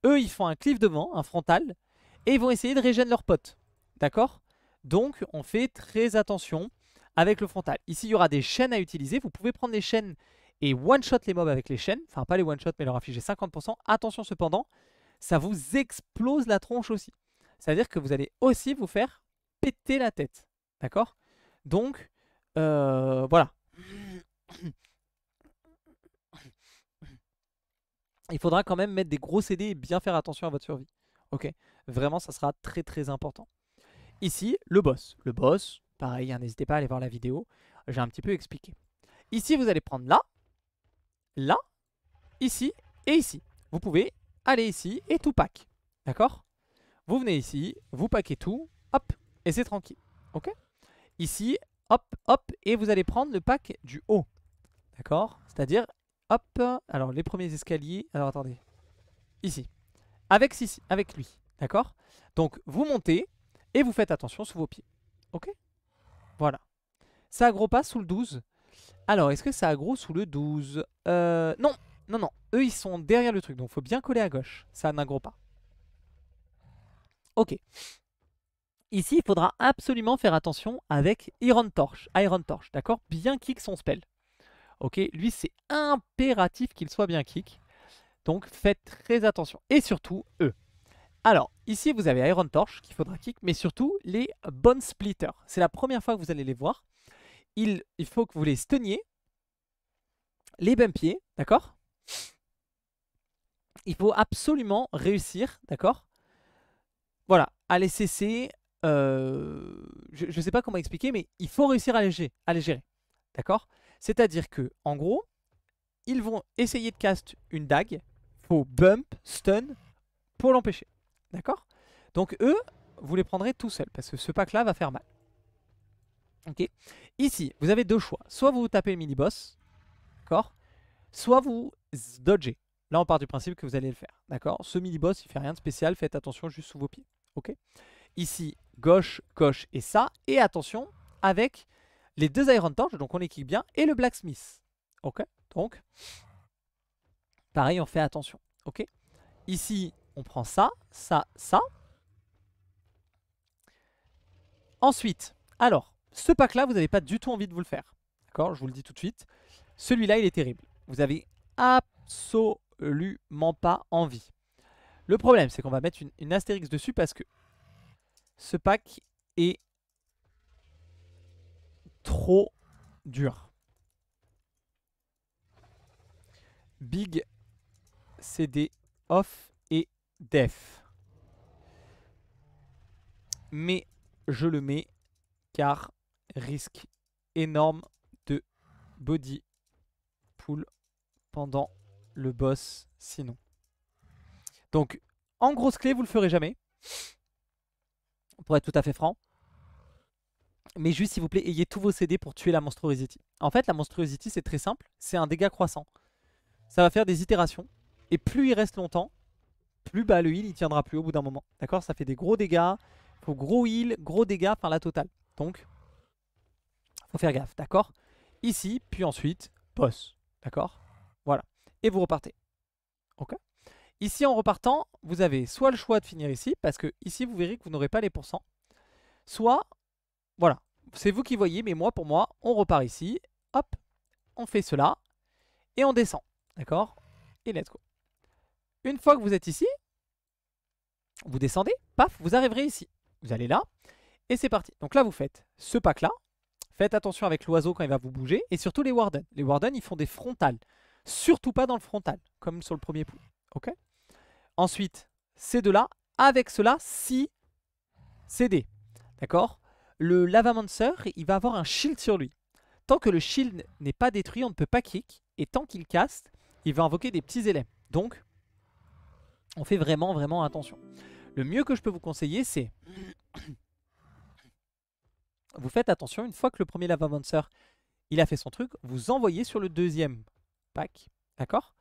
Eux, ils font un cliff devant, un frontal, et ils vont essayer de régénérer leurs potes. D'accord Donc, on fait très attention avec le frontal. Ici, il y aura des chaînes à utiliser. Vous pouvez prendre les chaînes et one-shot les mobs avec les chaînes. Enfin, pas les one-shot, mais leur afficher 50%. Attention cependant, ça vous explose la tronche aussi. C'est-à-dire que vous allez aussi vous faire péter la tête. D'accord Donc, euh, voilà. Il faudra quand même mettre des gros CD et bien faire attention à votre survie. Ok, vraiment ça sera très très important. Ici, le boss. Le boss, pareil, hein, n'hésitez pas à aller voir la vidéo. J'ai un petit peu expliqué. Ici, vous allez prendre là, là, ici et ici. Vous pouvez aller ici et tout pack. D'accord Vous venez ici, vous packez tout, hop, et c'est tranquille. Ok Ici, hop, hop, et vous allez prendre le pack du haut. D'accord C'est-à-dire, hop, alors les premiers escaliers, alors attendez, ici, avec, ici, avec lui, d'accord Donc vous montez et vous faites attention sous vos pieds, ok Voilà. Ça aggro pas sous le 12 Alors, est-ce que ça aggro sous le 12 euh, Non, non, non, eux ils sont derrière le truc, donc il faut bien coller à gauche, ça n'aggro pas. Ok, Ici, il faudra absolument faire attention avec Iron Torch, Iron Torch, d'accord Bien kick son spell. Ok, lui, c'est impératif qu'il soit bien kick. Donc, faites très attention. Et surtout, eux. Alors, ici, vous avez Iron Torch qu'il faudra kick, mais surtout les Bone Splitter. C'est la première fois que vous allez les voir. Il, il faut que vous les stuniez, les pieds, d'accord Il faut absolument réussir, d'accord Voilà, à les cesser, euh, je ne sais pas comment expliquer, mais il faut réussir à les gérer. À D'accord C'est-à-dire que, en gros, ils vont essayer de cast une dague, faut bump, stun, pour l'empêcher. D'accord Donc eux, vous les prendrez tout seuls, parce que ce pack-là va faire mal. Ok Ici, vous avez deux choix. Soit vous tapez le mini-boss, d'accord Soit vous dodgez. Là, on part du principe que vous allez le faire, d'accord Ce mini-boss, il fait rien de spécial, faites attention juste sous vos pieds, ok ici, gauche, gauche et ça. Et attention, avec les deux Iron Torch, donc on équipe bien, et le Blacksmith. Ok Donc, pareil, on fait attention. Ok Ici, on prend ça, ça, ça. Ensuite, alors, ce pack-là, vous n'avez pas du tout envie de vous le faire. D'accord Je vous le dis tout de suite. Celui-là, il est terrible. Vous avez absolument pas envie. Le problème, c'est qu'on va mettre une, une, astérix dessus parce que ce pack est trop dur. Big CD off et def. Mais je le mets car risque énorme de body pull pendant le boss sinon. Donc en grosse clé vous le ferez jamais pour être tout à fait franc. Mais juste, s'il vous plaît, ayez tous vos CD pour tuer la monstruosity. En fait, la monstruosity, c'est très simple. C'est un dégât croissant. Ça va faire des itérations. Et plus il reste longtemps, plus bas le heal, il tiendra plus au bout d'un moment. D'accord Ça fait des gros dégâts. Faut gros heal, gros dégâts, enfin la totale. Donc, faut faire gaffe, d'accord Ici, puis ensuite, boss. D'accord Voilà. Et vous repartez. Ok Ici, en repartant, vous avez soit le choix de finir ici, parce que ici, vous verrez que vous n'aurez pas les pourcents, soit, voilà, c'est vous qui voyez, mais moi, pour moi, on repart ici, hop, on fait cela, et on descend, d'accord Et let's go. Une fois que vous êtes ici, vous descendez, paf, vous arriverez ici. Vous allez là, et c'est parti. Donc là, vous faites ce pack-là, faites attention avec l'oiseau quand il va vous bouger, et surtout les wardens. Les warden, ils font des frontales, surtout pas dans le frontal, comme sur le premier pouls, ok Ensuite, ces deux-là, avec cela, si CD. D'accord Le Lavamancer, il va avoir un shield sur lui. Tant que le shield n'est pas détruit, on ne peut pas kick. Et tant qu'il caste, il va invoquer des petits élèves. Donc, on fait vraiment, vraiment attention. Le mieux que je peux vous conseiller, c'est... vous faites attention, une fois que le premier Lavamancer, il a fait son truc, vous envoyez sur le deuxième pack. D'accord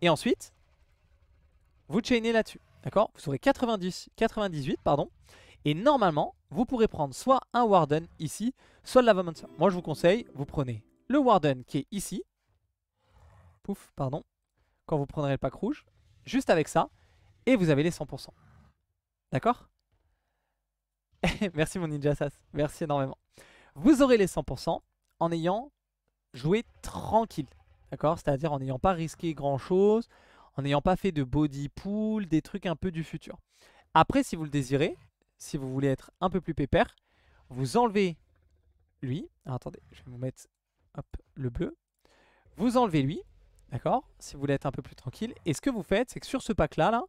Et ensuite, vous chainez là-dessus, d'accord Vous aurez 90, 98, pardon, et normalement, vous pourrez prendre soit un Warden ici, soit le Lava Moi, je vous conseille, vous prenez le Warden qui est ici, pouf, pardon, quand vous prendrez le pack rouge, juste avec ça, et vous avez les 100%. D'accord Merci mon ninja sas, merci énormément. Vous aurez les 100% en ayant joué tranquille, d'accord C'est-à-dire en n'ayant pas risqué grand-chose, en n'ayant pas fait de body pool, des trucs un peu du futur. Après, si vous le désirez, si vous voulez être un peu plus pépère, vous enlevez lui. Ah, attendez, je vais vous mettre le bleu. Vous enlevez lui, d'accord Si vous voulez être un peu plus tranquille. Et ce que vous faites, c'est que sur ce pack-là, là,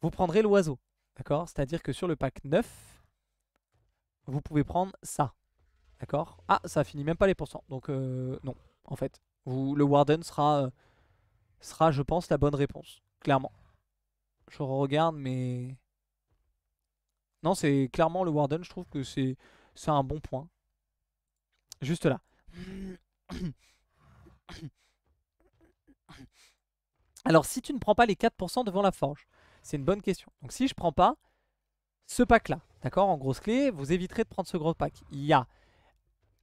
vous prendrez l'oiseau, d'accord C'est-à-dire que sur le pack 9, vous pouvez prendre ça, d'accord Ah, ça finit même pas les pourcents, donc euh, non, en fait. Vous, le Warden sera... Euh, sera, je pense, la bonne réponse. Clairement. Je regarde, mais... Non, c'est clairement le Warden. Je trouve que c'est un bon point. Juste là. Alors, si tu ne prends pas les 4% devant la forge, c'est une bonne question. Donc, si je ne prends pas ce pack-là, d'accord, en grosse clé, vous éviterez de prendre ce gros pack. Il y a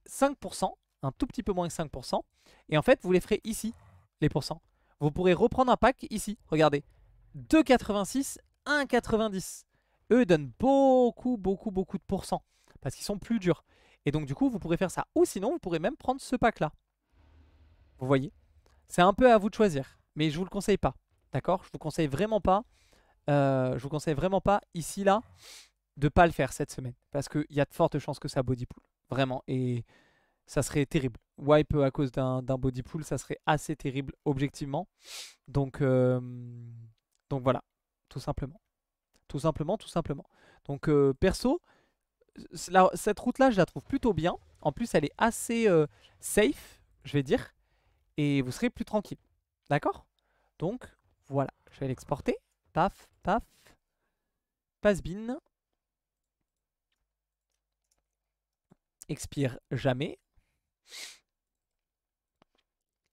5%, un tout petit peu moins que 5%, et en fait, vous les ferez ici, les pourcents vous pourrez reprendre un pack ici, regardez. 2,86, 1,90. Eux donnent beaucoup, beaucoup, beaucoup de pourcents. Parce qu'ils sont plus durs. Et donc du coup, vous pourrez faire ça. Ou sinon, vous pourrez même prendre ce pack-là. Vous voyez C'est un peu à vous de choisir. Mais je vous le conseille pas. D'accord Je vous conseille vraiment pas. Euh, je vous conseille vraiment pas, ici, là, de pas le faire cette semaine. Parce qu'il y a de fortes chances que ça body pool. Vraiment. Et ça serait terrible. Wipe euh, à cause d'un body pool, ça serait assez terrible, objectivement. Donc, donc voilà, tout simplement. Tout simplement, tout simplement. Donc euh, perso, cette route-là, je la trouve plutôt bien. En plus, elle est assez euh, safe, je vais dire. Et vous serez plus tranquille. D'accord Donc, voilà. Je vais l'exporter. Paf, paf. Passe bin. Expire jamais.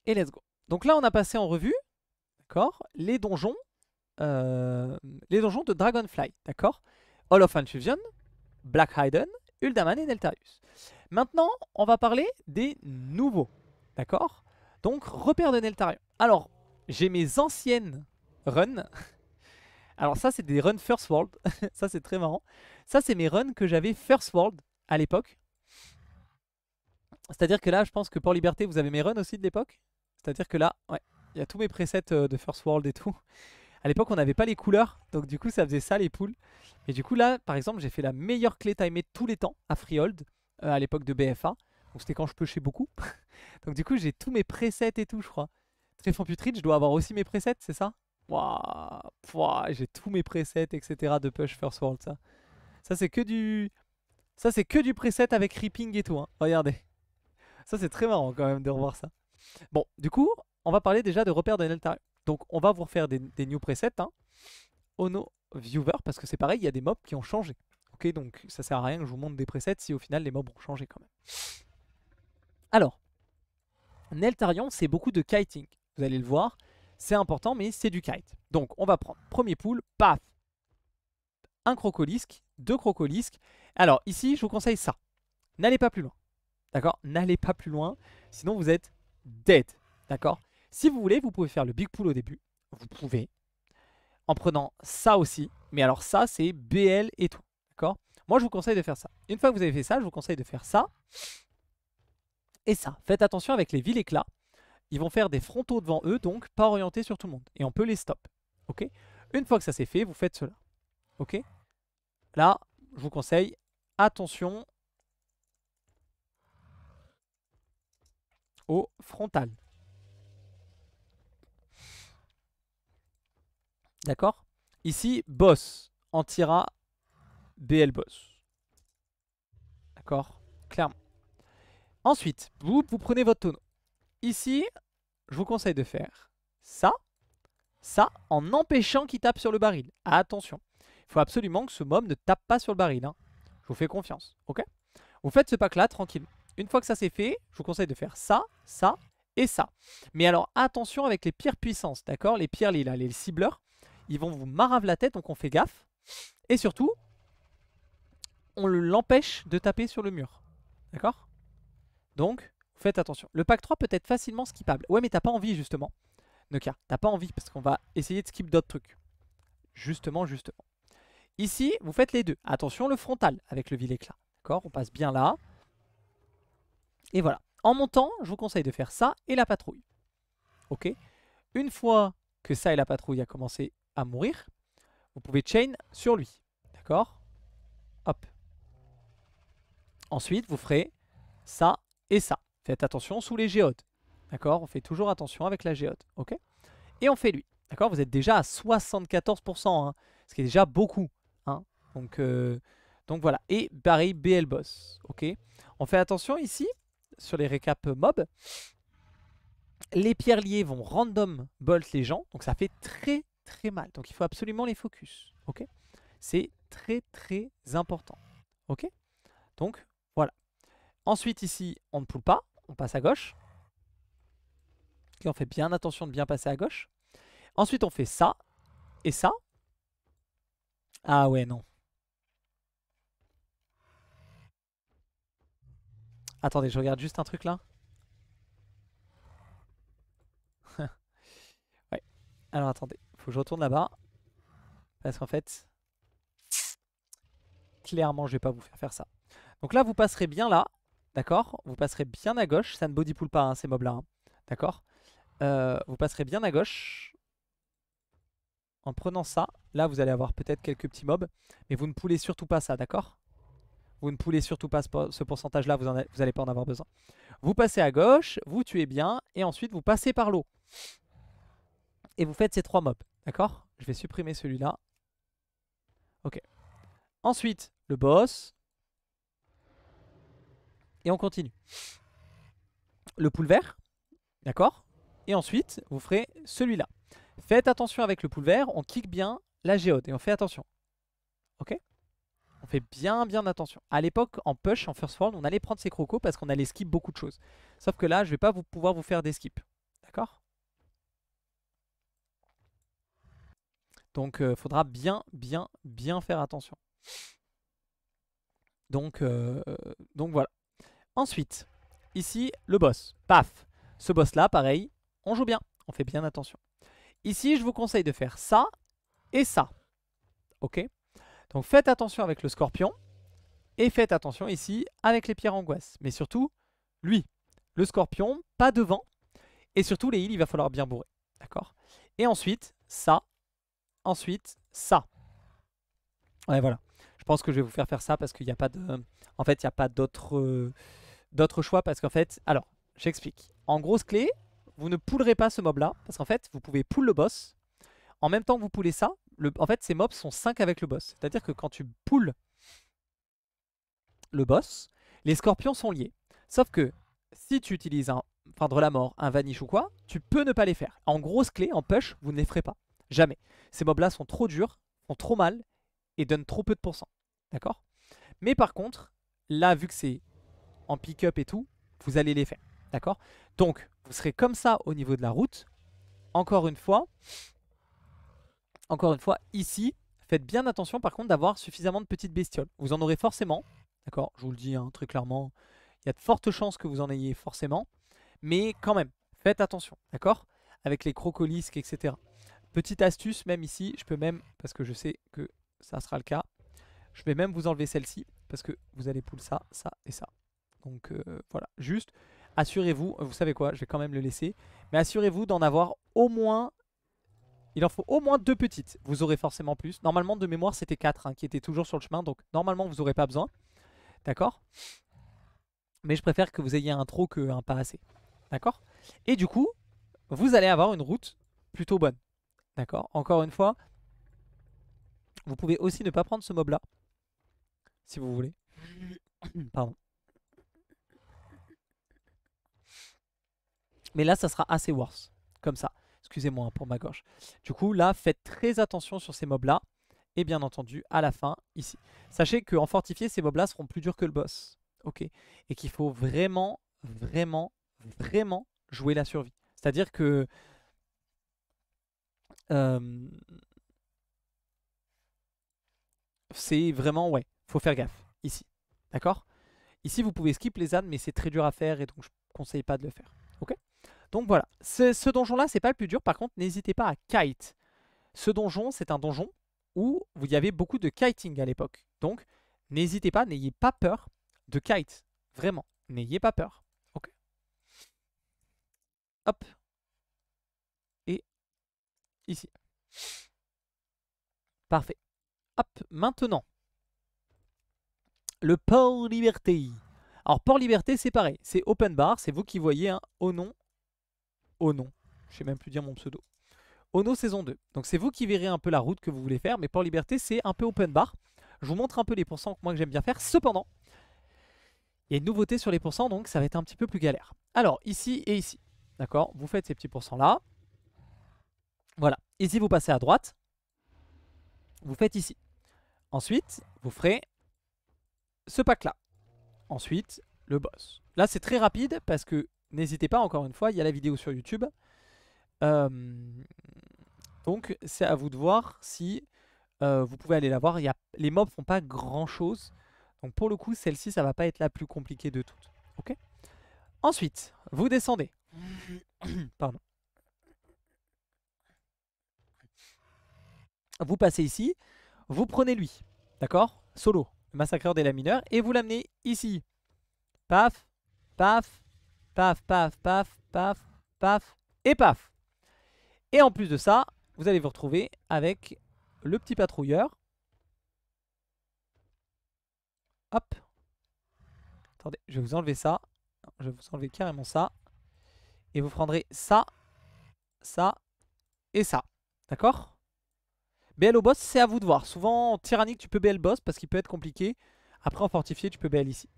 Et let's go. Donc là, on a passé en revue les donjons, euh, les donjons de Dragonfly, d'accord Hall of Infusion, Black Hidden, Uldaman et Neltarius. Maintenant, on va parler des nouveaux, d'accord Donc, repère de Neltarius. Alors, j'ai mes anciennes runs. Alors ça, c'est des runs First World. ça, c'est très marrant. Ça, c'est mes runs que j'avais First World à l'époque. C'est-à-dire que là, je pense que pour Liberté, vous avez mes runs aussi de l'époque. C'est-à-dire que là, ouais, il y a tous mes presets euh, de First World et tout. À l'époque, on n'avait pas les couleurs, donc du coup, ça faisait ça les poules. Et du coup, là, par exemple, j'ai fait la meilleure clé timée tous les temps à Freehold, euh, à l'époque de BFA. Donc c'était quand je pêchais beaucoup. donc du coup, j'ai tous mes presets et tout, je crois. Très Putrid, je dois avoir aussi mes presets, c'est ça Waouh, j'ai tous mes presets, etc. de Push First World, ça. Ça, c'est que du... Ça, c'est que du preset avec Ripping et tout, hein. Regardez. Ça, c'est très marrant quand même de revoir ça. Bon, du coup, on va parler déjà de repères de Neltarion. Donc, on va vous refaire des, new presets. Hein. Ono Viewer, parce que c'est pareil, il y a des mobs qui ont changé. Ok, donc ça sert à rien que je vous montre des presets si au final les mobs ont changé quand même. Alors, Neltarion, c'est beaucoup de kiting. Vous allez le voir, c'est important, mais c'est du kite. Donc, on va prendre premier pool, paf, un crocolisque, deux crocolisques. Alors, ici, je vous conseille ça. N'allez pas plus loin. D'accord N'allez pas plus loin, sinon vous êtes dead. D'accord Si vous voulez, vous pouvez faire le big pool au début. Vous pouvez. En prenant ça aussi. Mais alors ça, c'est BL et tout. D'accord Moi, je vous conseille de faire ça. Une fois que vous avez fait ça, je vous conseille de faire ça. Et ça. Faites attention avec les villes éclats. Ils vont faire des frontaux devant eux, donc pas orientés sur tout le monde. Et on peut les stop. Ok Une fois que ça c'est fait, vous faites cela. Ok Là, je vous conseille, attention, au frontal. D'accord Ici, boss. en tira BL boss. D'accord Clairement. Ensuite, vous, vous prenez votre tonneau. Ici, je vous conseille de faire ça, ça, en empêchant qu'il tape sur le baril. Attention, il faut absolument que ce mob ne tape pas sur le baril. Hein. Je vous fais confiance, ok Vous faites ce pack-là tranquille. Une fois que ça c'est fait, je vous conseille de faire ça, ça et ça. Mais alors attention avec les pires puissances, d'accord Les pires, les, les cibleurs, ils vont vous marave la tête, donc on fait gaffe. Et surtout, on l'empêche de taper sur le mur, d'accord Donc, faites attention. Le pack 3 peut être facilement skippable. Ouais, mais t'as pas envie justement, Nokia. T'as pas envie parce qu'on va essayer de skip d'autres trucs. Justement, justement. Ici, vous faites les deux. Attention le frontal avec le vil éclat. D'accord On passe bien là. Et voilà. En montant, je vous conseille de faire ça et la patrouille. Ok Une fois que ça et la patrouille a commencé à mourir, vous pouvez chain sur lui. D'accord Hop. Ensuite, vous ferez ça et ça. Faites attention sous les géodes. D'accord On fait toujours attention avec la géode. Ok Et on fait lui. D'accord Vous êtes déjà à 74%, hein. ce qui est déjà beaucoup. Hein donc, euh, donc voilà. Et Barry BL Boss. Ok On fait attention ici sur les récaps mob. Les pierres vont random bolt les gens, donc ça fait très très mal. Donc il faut absolument les focus, ok C'est très très important, ok Donc voilà. Ensuite ici, on ne poule pas, on passe à gauche. Et on fait bien attention de bien passer à gauche. Ensuite on fait ça et ça. Ah ouais non, Attendez, je regarde juste un truc là. ouais. Alors attendez, faut que je retourne là-bas. Parce qu'en fait, clairement, je vais pas vous faire faire ça. Donc là, vous passerez bien là, d'accord Vous passerez bien à gauche. Ça ne bodypool pas hein, ces mobs là, hein, d'accord euh, Vous passerez bien à gauche. En prenant ça, là vous allez avoir peut-être quelques petits mobs, mais vous ne poulez surtout pas ça, d'accord vous ne poulez surtout pas ce pourcentage-là, vous n'allez pas en avoir besoin. Vous passez à gauche, vous tuez bien, et ensuite vous passez par l'eau. Et vous faites ces trois mobs, d'accord Je vais supprimer celui-là. Ok. Ensuite, le boss. Et on continue. Le poule vert, d'accord Et ensuite, vous ferez celui-là. Faites attention avec le poule vert, on kick bien la géode et on fait attention. Ok on fait bien bien attention. À l'époque, en push, en first world on allait prendre ses crocos parce qu'on allait skip beaucoup de choses. Sauf que là, je vais pas vous, pouvoir vous faire des skips. D'accord Donc, il euh, faudra bien, bien, bien faire attention. Donc, euh, donc voilà. Ensuite, ici, le boss. Paf Ce boss-là, pareil, on joue bien. On fait bien attention. Ici, je vous conseille de faire ça et ça. Ok donc faites attention avec le scorpion. Et faites attention ici avec les pierres angoisses. Mais surtout, lui, le scorpion, pas devant. Et surtout, les îles, il va falloir bien bourrer. D'accord Et ensuite, ça. Ensuite, ça. Ouais, voilà. Je pense que je vais vous faire faire ça parce qu'il n'y a pas de... En fait, il n'y a pas euh, d'autre choix parce qu'en fait... Alors, j'explique. En grosse clé, vous ne poulerez pas ce mob-là parce qu'en fait, vous pouvez pouler le boss. En même temps que vous poulez ça, en fait, ces mobs sont 5 avec le boss. C'est-à-dire que quand tu pulls le boss, les scorpions sont liés. Sauf que si tu utilises un de la mort, un vanish ou quoi, tu peux ne pas les faire. En grosse clé, en push, vous ne les ferez pas. Jamais. Ces mobs-là sont trop durs, font trop mal et donnent trop peu de pourcents. D'accord Mais par contre, là, vu que c'est en pick-up et tout, vous allez les faire. D'accord Donc, vous serez comme ça au niveau de la route. Encore une fois, encore une fois, ici, faites bien attention par contre d'avoir suffisamment de petites bestioles. Vous en aurez forcément, d'accord Je vous le dis hein, très clairement, il y a de fortes chances que vous en ayez forcément. Mais quand même, faites attention, d'accord Avec les crocolisques, etc. Petite astuce, même ici, je peux même, parce que je sais que ça sera le cas, je vais même vous enlever celle-ci, parce que vous allez pull ça, ça et ça. Donc euh, voilà, juste assurez-vous, vous savez quoi, je vais quand même le laisser, mais assurez-vous d'en avoir au moins il en faut au moins deux petites. Vous aurez forcément plus. Normalement, de mémoire, c'était quatre hein, qui étaient toujours sur le chemin. Donc, normalement, vous n'aurez pas besoin. D'accord Mais je préfère que vous ayez un trop qu'un pas assez. D'accord Et du coup, vous allez avoir une route plutôt bonne. D'accord Encore une fois, vous pouvez aussi ne pas prendre ce mob-là. Si vous voulez. Pardon. Mais là, ça sera assez worse. Comme ça. Excusez-moi hein, pour ma gorge. Du coup, là, faites très attention sur ces mobs-là. Et bien entendu, à la fin, ici. Sachez qu'en fortifié, ces mobs-là seront plus durs que le boss. ok Et qu'il faut vraiment, vraiment, vraiment jouer la survie. C'est-à-dire que... c'est vraiment, ouais, faut faire gaffe, ici. D'accord Ici, vous pouvez skip les ânes, mais c'est très dur à faire, et donc je ne conseille pas de le faire. Donc voilà, ce donjon-là, c'est pas le plus dur. Par contre, n'hésitez pas à kite. Ce donjon, c'est un donjon où il y avait beaucoup de kiting à l'époque. Donc, n'hésitez pas, n'ayez pas peur de kite. Vraiment, n'ayez pas peur. Hop. Et ici. Parfait. Hop, maintenant. Le port liberté. Alors, port liberté, c'est pareil. C'est open bar, c'est vous qui voyez un hein, au nom Ono. Je sais même plus dire mon pseudo. Ono saison 2. Donc c'est vous qui verrez un peu la route que vous voulez faire, mais pour Liberté c'est un peu open bar. Je vous montre un peu les pourcents que moi que j'aime bien faire. Cependant, il y a une nouveauté sur les pourcents, donc ça va être un petit peu plus galère. Alors ici et ici, d'accord Vous faites ces petits pourcents là. Voilà. Ici vous passez à droite. Vous faites ici. Ensuite, vous ferez ce pack là. Ensuite, le boss. Là c'est très rapide parce que N'hésitez pas, encore une fois, il y a la vidéo sur YouTube. Euh, donc, c'est à vous de voir si euh, vous pouvez aller la voir. les mobs font pas grand-chose. Donc, pour le coup, celle-ci, ça va pas être la plus compliquée de toutes. Ok Ensuite, vous descendez. Pardon. Vous passez ici. Vous prenez lui. D'accord Solo. Le massacreur des lamineurs. Et vous l'amenez ici. Paf. Paf. Paf, paf, paf, paf, paf et paf. Et en plus de ça, vous allez vous retrouver avec le petit patrouilleur. Hop. Attendez, je vais vous enlever ça. Je vais vous enlever carrément ça. Et vous prendrez ça, ça et ça. D'accord BL au boss, c'est à vous de voir. Souvent, en tyrannique, tu peux BL boss parce qu'il peut être compliqué. Après, en fortifié, tu peux BL ici.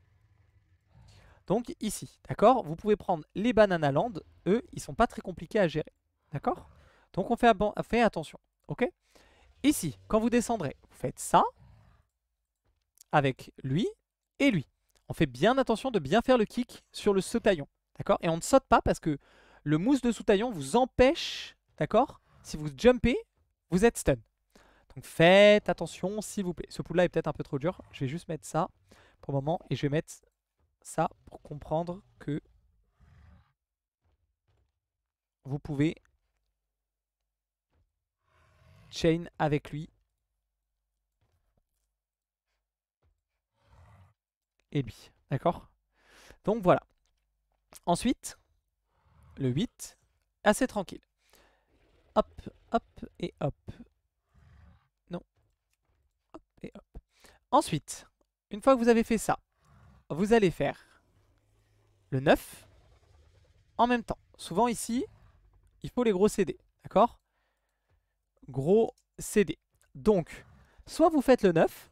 Donc ici, d'accord Vous pouvez prendre les Banana Land, eux, ils sont pas très compliqués à gérer, d'accord Donc on fait, attention, ok Ici, quand vous descendrez, vous faites ça, avec lui et lui. On fait bien attention de bien faire le kick sur le sautaillon, d'accord Et on ne saute pas parce que le mousse de sautaillon vous empêche, d'accord Si vous jumpez, vous êtes stun. Donc faites attention, s'il vous plaît. Ce pool-là est peut-être un peu trop dur. Je vais juste mettre ça pour le moment et je vais mettre ça pour comprendre que vous pouvez chain avec lui. Et lui, d'accord Donc voilà. Ensuite, le 8, assez tranquille. Hop, hop et hop. Non. Hop et hop. Ensuite, une fois que vous avez fait ça, vous allez faire le 9 en même temps. Souvent ici, il faut les gros CD, d'accord Gros CD. Donc, soit vous faites le 9,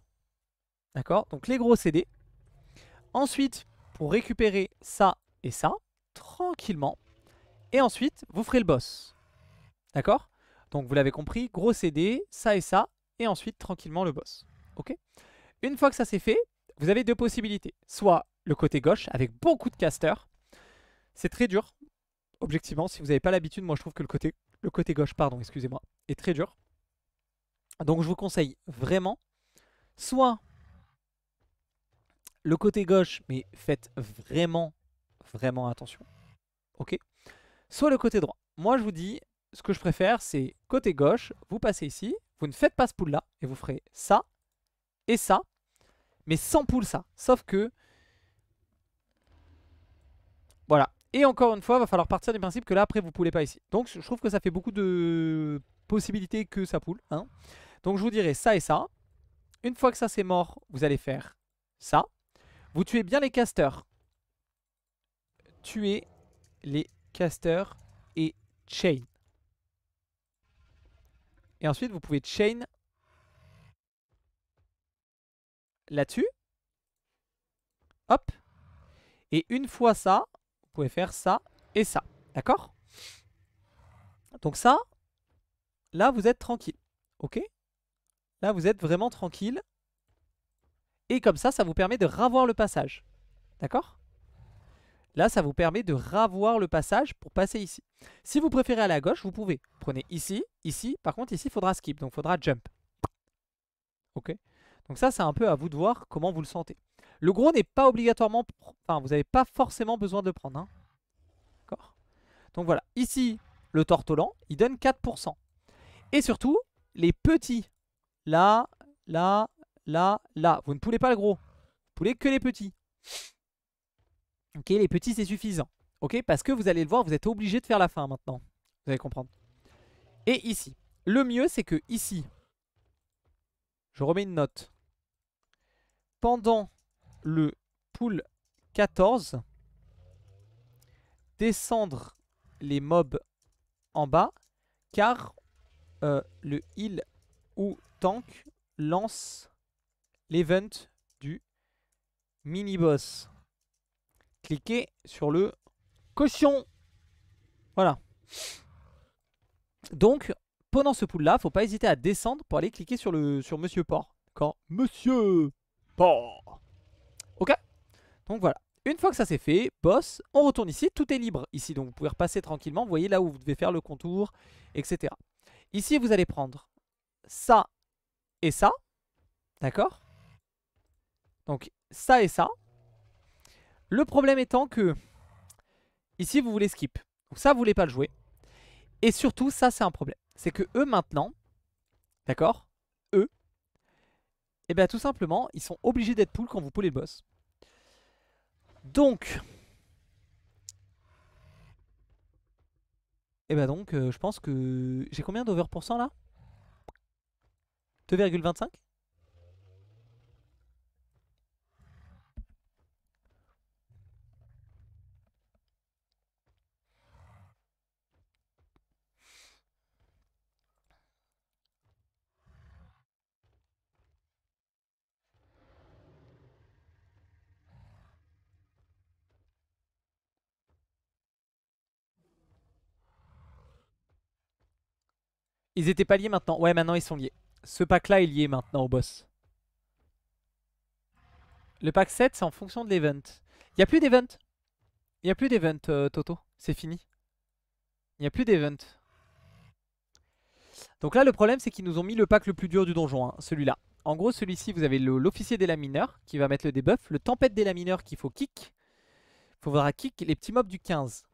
d'accord Donc les gros CD. Ensuite, pour récupérer ça et ça, tranquillement. Et ensuite, vous ferez le boss. D'accord Donc vous l'avez compris, gros CD, ça et ça, et ensuite tranquillement le boss. Ok Une fois que ça c'est fait, vous avez deux possibilités. Soit le côté gauche avec beaucoup de casters. C'est très dur, objectivement. Si vous n'avez pas l'habitude, moi je trouve que le côté, le côté gauche, pardon, excusez-moi, est très dur. Donc je vous conseille vraiment soit le côté gauche, mais faites vraiment, vraiment attention. Ok Soit le côté droit. Moi je vous dis, ce que je préfère, c'est côté gauche, vous passez ici, vous ne faites pas ce pull là, et vous ferez ça et ça mais sans poule ça. Sauf que... Voilà. Et encore une fois, il va falloir partir du principe que là, après, vous poulez pas ici. Donc, je trouve que ça fait beaucoup de possibilités que ça poule. Hein. Donc, je vous dirais ça et ça. Une fois que ça, c'est mort, vous allez faire ça. Vous tuez bien les casters. Tuez les casters et chain. Et ensuite, vous pouvez chain là-dessus. Hop. Et une fois ça, vous pouvez faire ça et ça. D'accord Donc ça, là, vous êtes tranquille. OK Là, vous êtes vraiment tranquille. Et comme ça, ça vous permet de ravoir le passage. D'accord Là, ça vous permet de ravoir le passage pour passer ici. Si vous préférez aller à gauche, vous pouvez. Prenez ici, ici. Par contre, ici, il faudra skip. Donc, il faudra jump. OK donc ça, c'est un peu à vous de voir comment vous le sentez. Le gros n'est pas obligatoirement... Enfin, vous n'avez pas forcément besoin de le prendre. Hein. D'accord Donc voilà. Ici, le tortolan, il donne 4%. Et surtout, les petits. Là, là, là, là. Vous ne poulez pas le gros. Vous poulez que les petits. Ok, les petits, c'est suffisant. Ok, parce que vous allez le voir, vous êtes obligé de faire la fin maintenant. Vous allez comprendre. Et ici. Le mieux, c'est que ici, je remets une note pendant le pool 14 descendre les mobs en bas car euh, le heal ou tank lance l'event du mini-boss. Cliquez sur le caution. Voilà. Donc, pendant ce pool-là, faut pas hésiter à descendre pour aller cliquer sur, le, sur Monsieur Port. Quand Monsieur Bon, Ok Donc voilà. Une fois que ça c'est fait, boss, on retourne ici, tout est libre ici, donc vous pouvez repasser tranquillement, vous voyez là où vous devez faire le contour, etc. Ici, vous allez prendre ça et ça, d'accord Donc ça et ça. Le problème étant que ici, vous voulez skip. Donc ça, vous voulez pas le jouer. Et surtout, ça, c'est un problème. C'est que eux, maintenant, d'accord et eh bien tout simplement, ils sont obligés d'être poules quand vous poulez le boss. Donc... Et eh bien donc, euh, je pense que... J'ai combien d'over% là 2,25 Ils étaient pas liés maintenant. Ouais, maintenant ils sont liés. Ce pack-là est lié maintenant au boss. Le pack 7, c'est en fonction de l'event. Il n'y a plus d'event. Il n'y a plus d'event, euh, Toto. C'est fini. Il n'y a plus d'event. Donc là, le problème, c'est qu'ils nous ont mis le pack le plus dur du donjon, hein, celui-là. En gros, celui-ci, vous avez l'officier des lamineurs qui va mettre le debuff, le tempête des lamineurs qu'il faut kick. Il faudra kick les petits mobs du 15.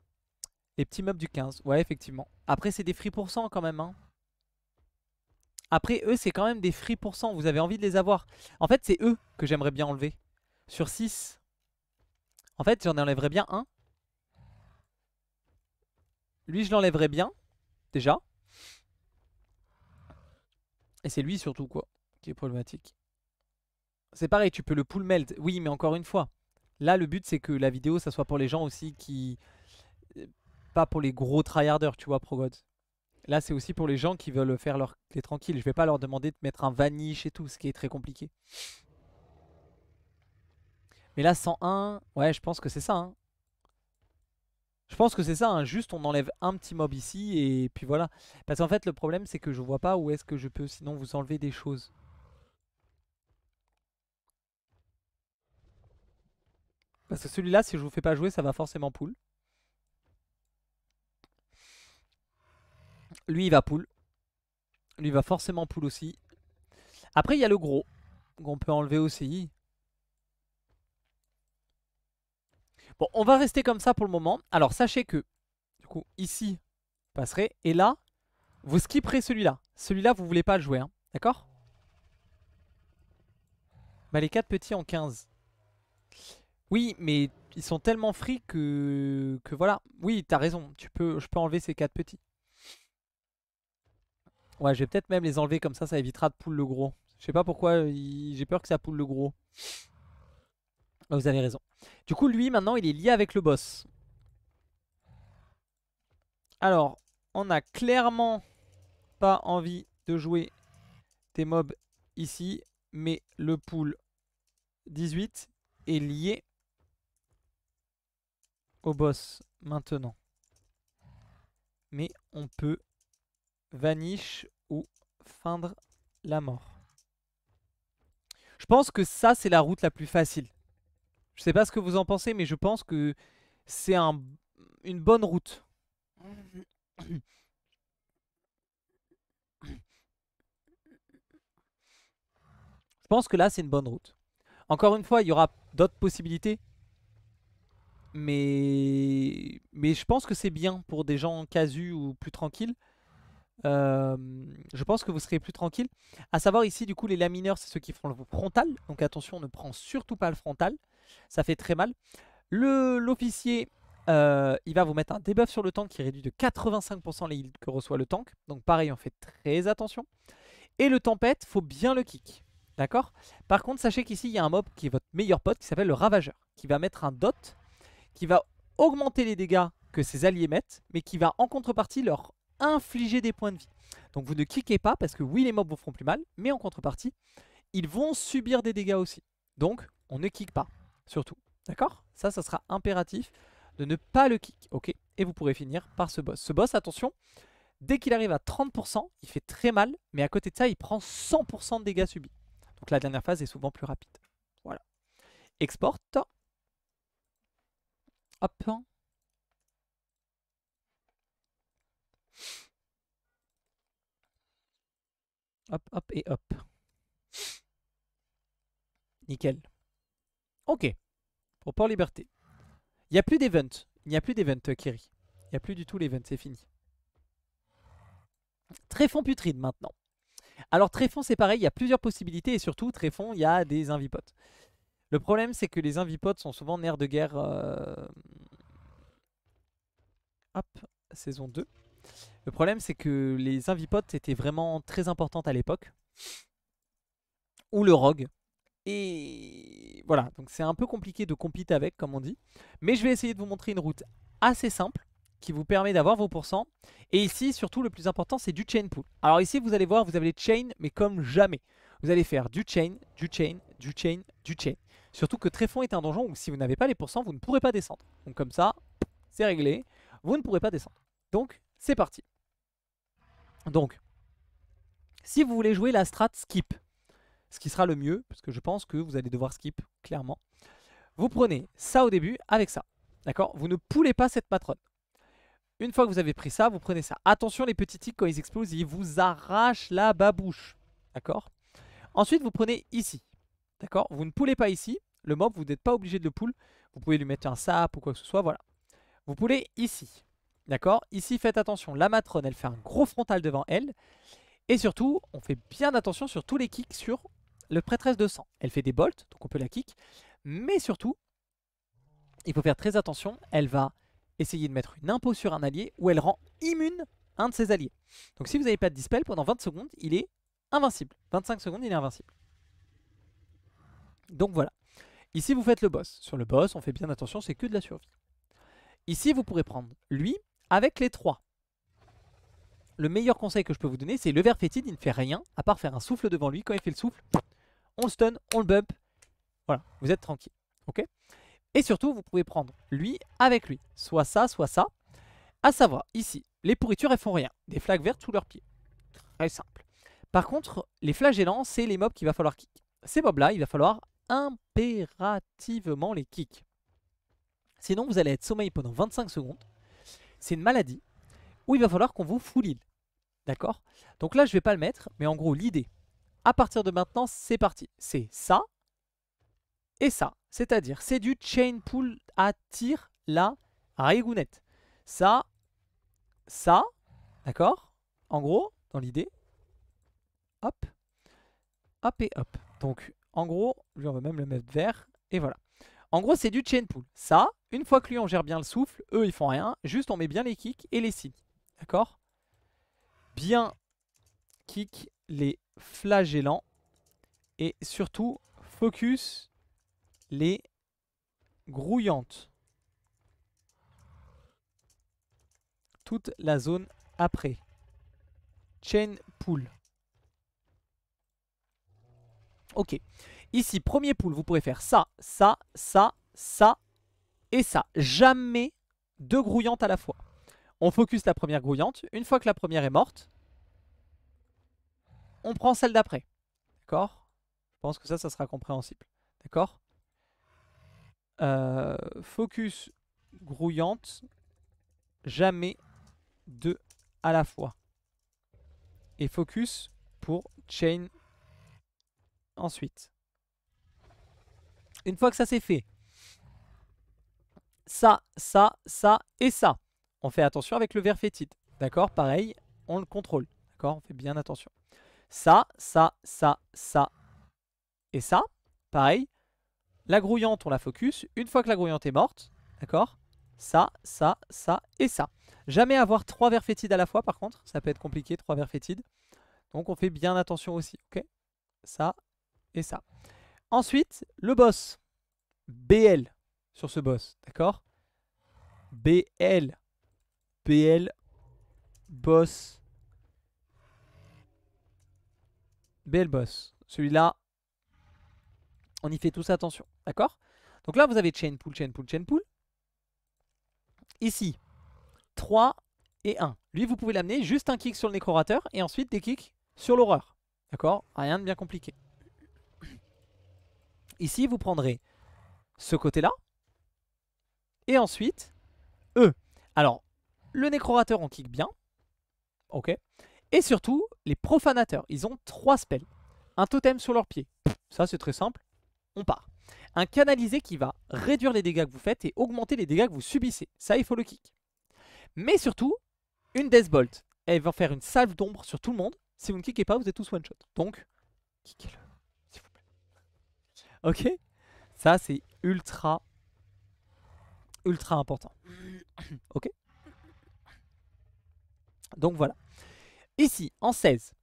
Les petits mobs du 15, ouais, effectivement. Après, c'est des free pour cent quand même, hein. Après, eux, c'est quand même des free cent, Vous avez envie de les avoir. En fait, c'est eux que j'aimerais bien enlever. Sur 6. En fait, j'en enlèverais bien un. Lui, je l'enlèverais bien. Déjà. Et c'est lui surtout, quoi, qui est problématique. C'est pareil, tu peux le pull melt. Oui, mais encore une fois. Là, le but, c'est que la vidéo, ça soit pour les gens aussi qui... Euh, pas pour les gros tryharders, tu vois, ProGod. Là, c'est aussi pour les gens qui veulent faire leur clé tranquille. Je vais pas leur demander de mettre un vanish et tout, ce qui est très compliqué. Mais là, 101, ouais, je pense que c'est ça. Hein. Je pense que c'est ça, hein. juste on enlève un petit mob ici et puis voilà. Parce qu'en fait, le problème, c'est que je ne vois pas où est-ce que je peux sinon vous enlever des choses. Parce que celui-là, si je vous fais pas jouer, ça va forcément poule. Lui, il va poule. Lui, va forcément poule aussi. Après, il y a le gros. Qu'on peut enlever aussi. Bon, on va rester comme ça pour le moment. Alors, sachez que, du coup, ici, vous passerez. Et là, vous skipperez celui-là. Celui-là, vous voulez pas le jouer. Hein. D'accord Bah, les 4 petits en 15. Oui, mais ils sont tellement frits que, que voilà. Oui, t'as raison. Tu peux, je peux enlever ces quatre petits. Ouais, je vais peut-être même les enlever comme ça, ça évitera de poule le gros. Je sais pas pourquoi, euh, j'ai peur que ça poule le gros. Ah, vous avez raison. Du coup, lui, maintenant, il est lié avec le boss. Alors, on a clairement pas envie de jouer des mobs ici, mais le pool 18 est lié au boss maintenant. Mais on peut vanish ou feindre la mort. Je pense que ça, c'est la route la plus facile. Je sais pas ce que vous en pensez, mais je pense que c'est une bonne route. Je pense que là, c'est une bonne route. Encore une fois, il y aura d'autres possibilités. Mais... mais je pense que c'est bien pour des gens casus ou plus tranquilles. Euh, je pense que vous serez plus tranquille. A savoir ici, du coup, les lamineurs, c'est ceux qui font le frontal. Donc attention, ne prend surtout pas le frontal. Ça fait très mal. L'officier, euh, il va vous mettre un debuff sur le tank qui réduit de 85% les heals que reçoit le tank. Donc pareil, on fait très attention. Et le tempête, faut bien le kick. D'accord Par contre, sachez qu'ici, il y a un mob qui est votre meilleur pote qui s'appelle le Ravageur. Qui va mettre un dot qui va augmenter les dégâts que ses alliés mettent, mais qui va en contrepartie leur infliger des points de vie. Donc vous ne cliquez pas parce que oui, les mobs vous feront plus mal, mais en contrepartie, ils vont subir des dégâts aussi. Donc on ne kick pas, surtout. D'accord Ça, ça sera impératif de ne pas le kick. Ok Et vous pourrez finir par ce boss. Ce boss, attention, dès qu'il arrive à 30%, il fait très mal, mais à côté de ça, il prend 100% de dégâts subis. Donc la dernière phase est souvent plus rapide. Voilà. Exporte. Hop. Hop, hop et hop. Nickel. Ok. Pour Port Liberté. Il n'y a plus d'event. Il n'y a plus d'event, euh, Kerry. Il n'y a plus du tout l'event, c'est fini. Tréfonds putride maintenant. Alors Tréfonds c'est pareil, il y a plusieurs possibilités et surtout Tréfonds il y a des invipotes. Le problème c'est que les invipotes sont souvent nerfs de guerre. Euh, hop, saison 2. Le problème, c'est que les invipotes étaient vraiment très importantes à l'époque. Ou le rogue. Et voilà, donc c'est un peu compliqué de compiter avec, comme on dit. Mais je vais essayer de vous montrer une route assez simple qui vous permet d'avoir vos pourcents. Et ici, surtout, le plus important, c'est du chain pool. Alors ici, vous allez voir, vous avez les mais comme jamais. Vous allez faire du chain, du chain, du chain, du chain. Surtout que Tréfonds est un donjon où si vous n'avez pas les pourcents, vous ne pourrez pas descendre. Donc comme ça, c'est réglé, vous ne pourrez pas descendre. Donc, c'est parti. Donc, si vous voulez jouer la strat skip, ce qui sera le mieux, parce que je pense que vous allez devoir skip, clairement, vous prenez ça au début avec ça. D'accord Vous ne poulez pas cette patronne. Une fois que vous avez pris ça, vous prenez ça. Attention, les petits tics, quand ils explosent, ils vous arrachent la babouche. D'accord Ensuite, vous prenez ici. D'accord Vous ne poulez pas ici. Le mob, vous n'êtes pas obligé de le pouler. Vous pouvez lui mettre un sap ou quoi que ce soit. Voilà. Vous poulez ici. D'accord Ici, faites attention. La matrone, elle fait un gros frontal devant elle. Et surtout, on fait bien attention sur tous les kicks sur le prêtresse de sang. Elle fait des bolts, donc on peut la kick. Mais surtout, il faut faire très attention. Elle va essayer de mettre une impôt sur un allié où elle rend immune un de ses alliés. Donc si vous n'avez pas de dispel, pendant 20 secondes, il est invincible. 25 secondes, il est invincible. Donc voilà. Ici, vous faites le boss. Sur le boss, on fait bien attention, c'est que de la survie. Ici, vous pourrez prendre lui, avec les trois. Le meilleur conseil que je peux vous donner, c'est le verre fétide, il ne fait rien, à part faire un souffle devant lui. Quand il fait le souffle, on le stun, on le bump. Voilà, vous êtes tranquille. ok Et surtout, vous pouvez prendre lui avec lui. Soit ça, soit ça. À savoir, ici, les pourritures, elles font rien. Des flaques vertes sous leurs pieds. Très simple. Par contre, les flagellants, c'est les mobs qu'il va falloir kick. Ces mobs-là, il va falloir impérativement les kick. Sinon, vous allez être sommeil pendant 25 secondes c'est une maladie où il va falloir qu'on vous fouline. D'accord Donc là, je vais pas le mettre, mais en gros, l'idée, à partir de maintenant, c'est parti. C'est ça et ça. C'est-à-dire, c'est du chain pull à tir la rigounette. Ça, ça, d'accord En gros, dans l'idée, hop, hop et hop. Donc, en gros, on va même le mettre vert, et voilà. En gros, c'est du chain pull. Ça, une fois que lui on gère bien le souffle, eux ils font rien. Juste on met bien les kicks et les signes. D'accord Bien kick les flagellants. Et surtout focus les grouillantes. Toute la zone après. Chain pool. Ok. Ici, premier pool, vous pourrez faire ça, ça, ça, ça, et ça, jamais deux grouillantes à la fois. On focus la première grouillante. Une fois que la première est morte, on prend celle d'après. D'accord Je pense que ça, ça sera compréhensible. D'accord euh, Focus grouillante, jamais deux à la fois. Et focus pour chain ensuite. Une fois que ça c'est fait, ça, ça, ça et ça. On fait attention avec le verre fétide. D'accord Pareil, on le contrôle. D'accord On fait bien attention. Ça, ça, ça, ça et ça. Pareil. La grouillante, on la focus. Une fois que la grouillante est morte, d'accord Ça, ça, ça et ça. Jamais avoir trois verres fétides à la fois, par contre. Ça peut être compliqué, trois verres fétides. Donc on fait bien attention aussi, ok Ça et ça. Ensuite, le boss. BL sur ce boss, d'accord BL. BL boss. BL boss. Celui-là, on y fait tous attention, d'accord Donc là, vous avez chain pool, chain pool, chain pool. Ici, 3 et 1. Lui, vous pouvez l'amener juste un kick sur le nécrorateur et ensuite des kicks sur l'horreur. D'accord Rien de bien compliqué. Ici, vous prendrez ce côté-là, et ensuite, eux. Alors, le nécrorateur, en kick bien. Ok. Et surtout, les profanateurs. Ils ont trois spells. Un totem sur leurs pieds. Ça, c'est très simple. On part. Un canalisé qui va réduire les dégâts que vous faites et augmenter les dégâts que vous subissez. Ça, il faut le kick. Mais surtout, une Deathbolt. Elle va faire une salve d'ombre sur tout le monde. Si vous ne kickez pas, vous êtes tous one-shot. Donc, kickez-le, s'il vous plaît. Ok Ça, c'est ultra ultra important. ok Donc voilà. Ici, en 16,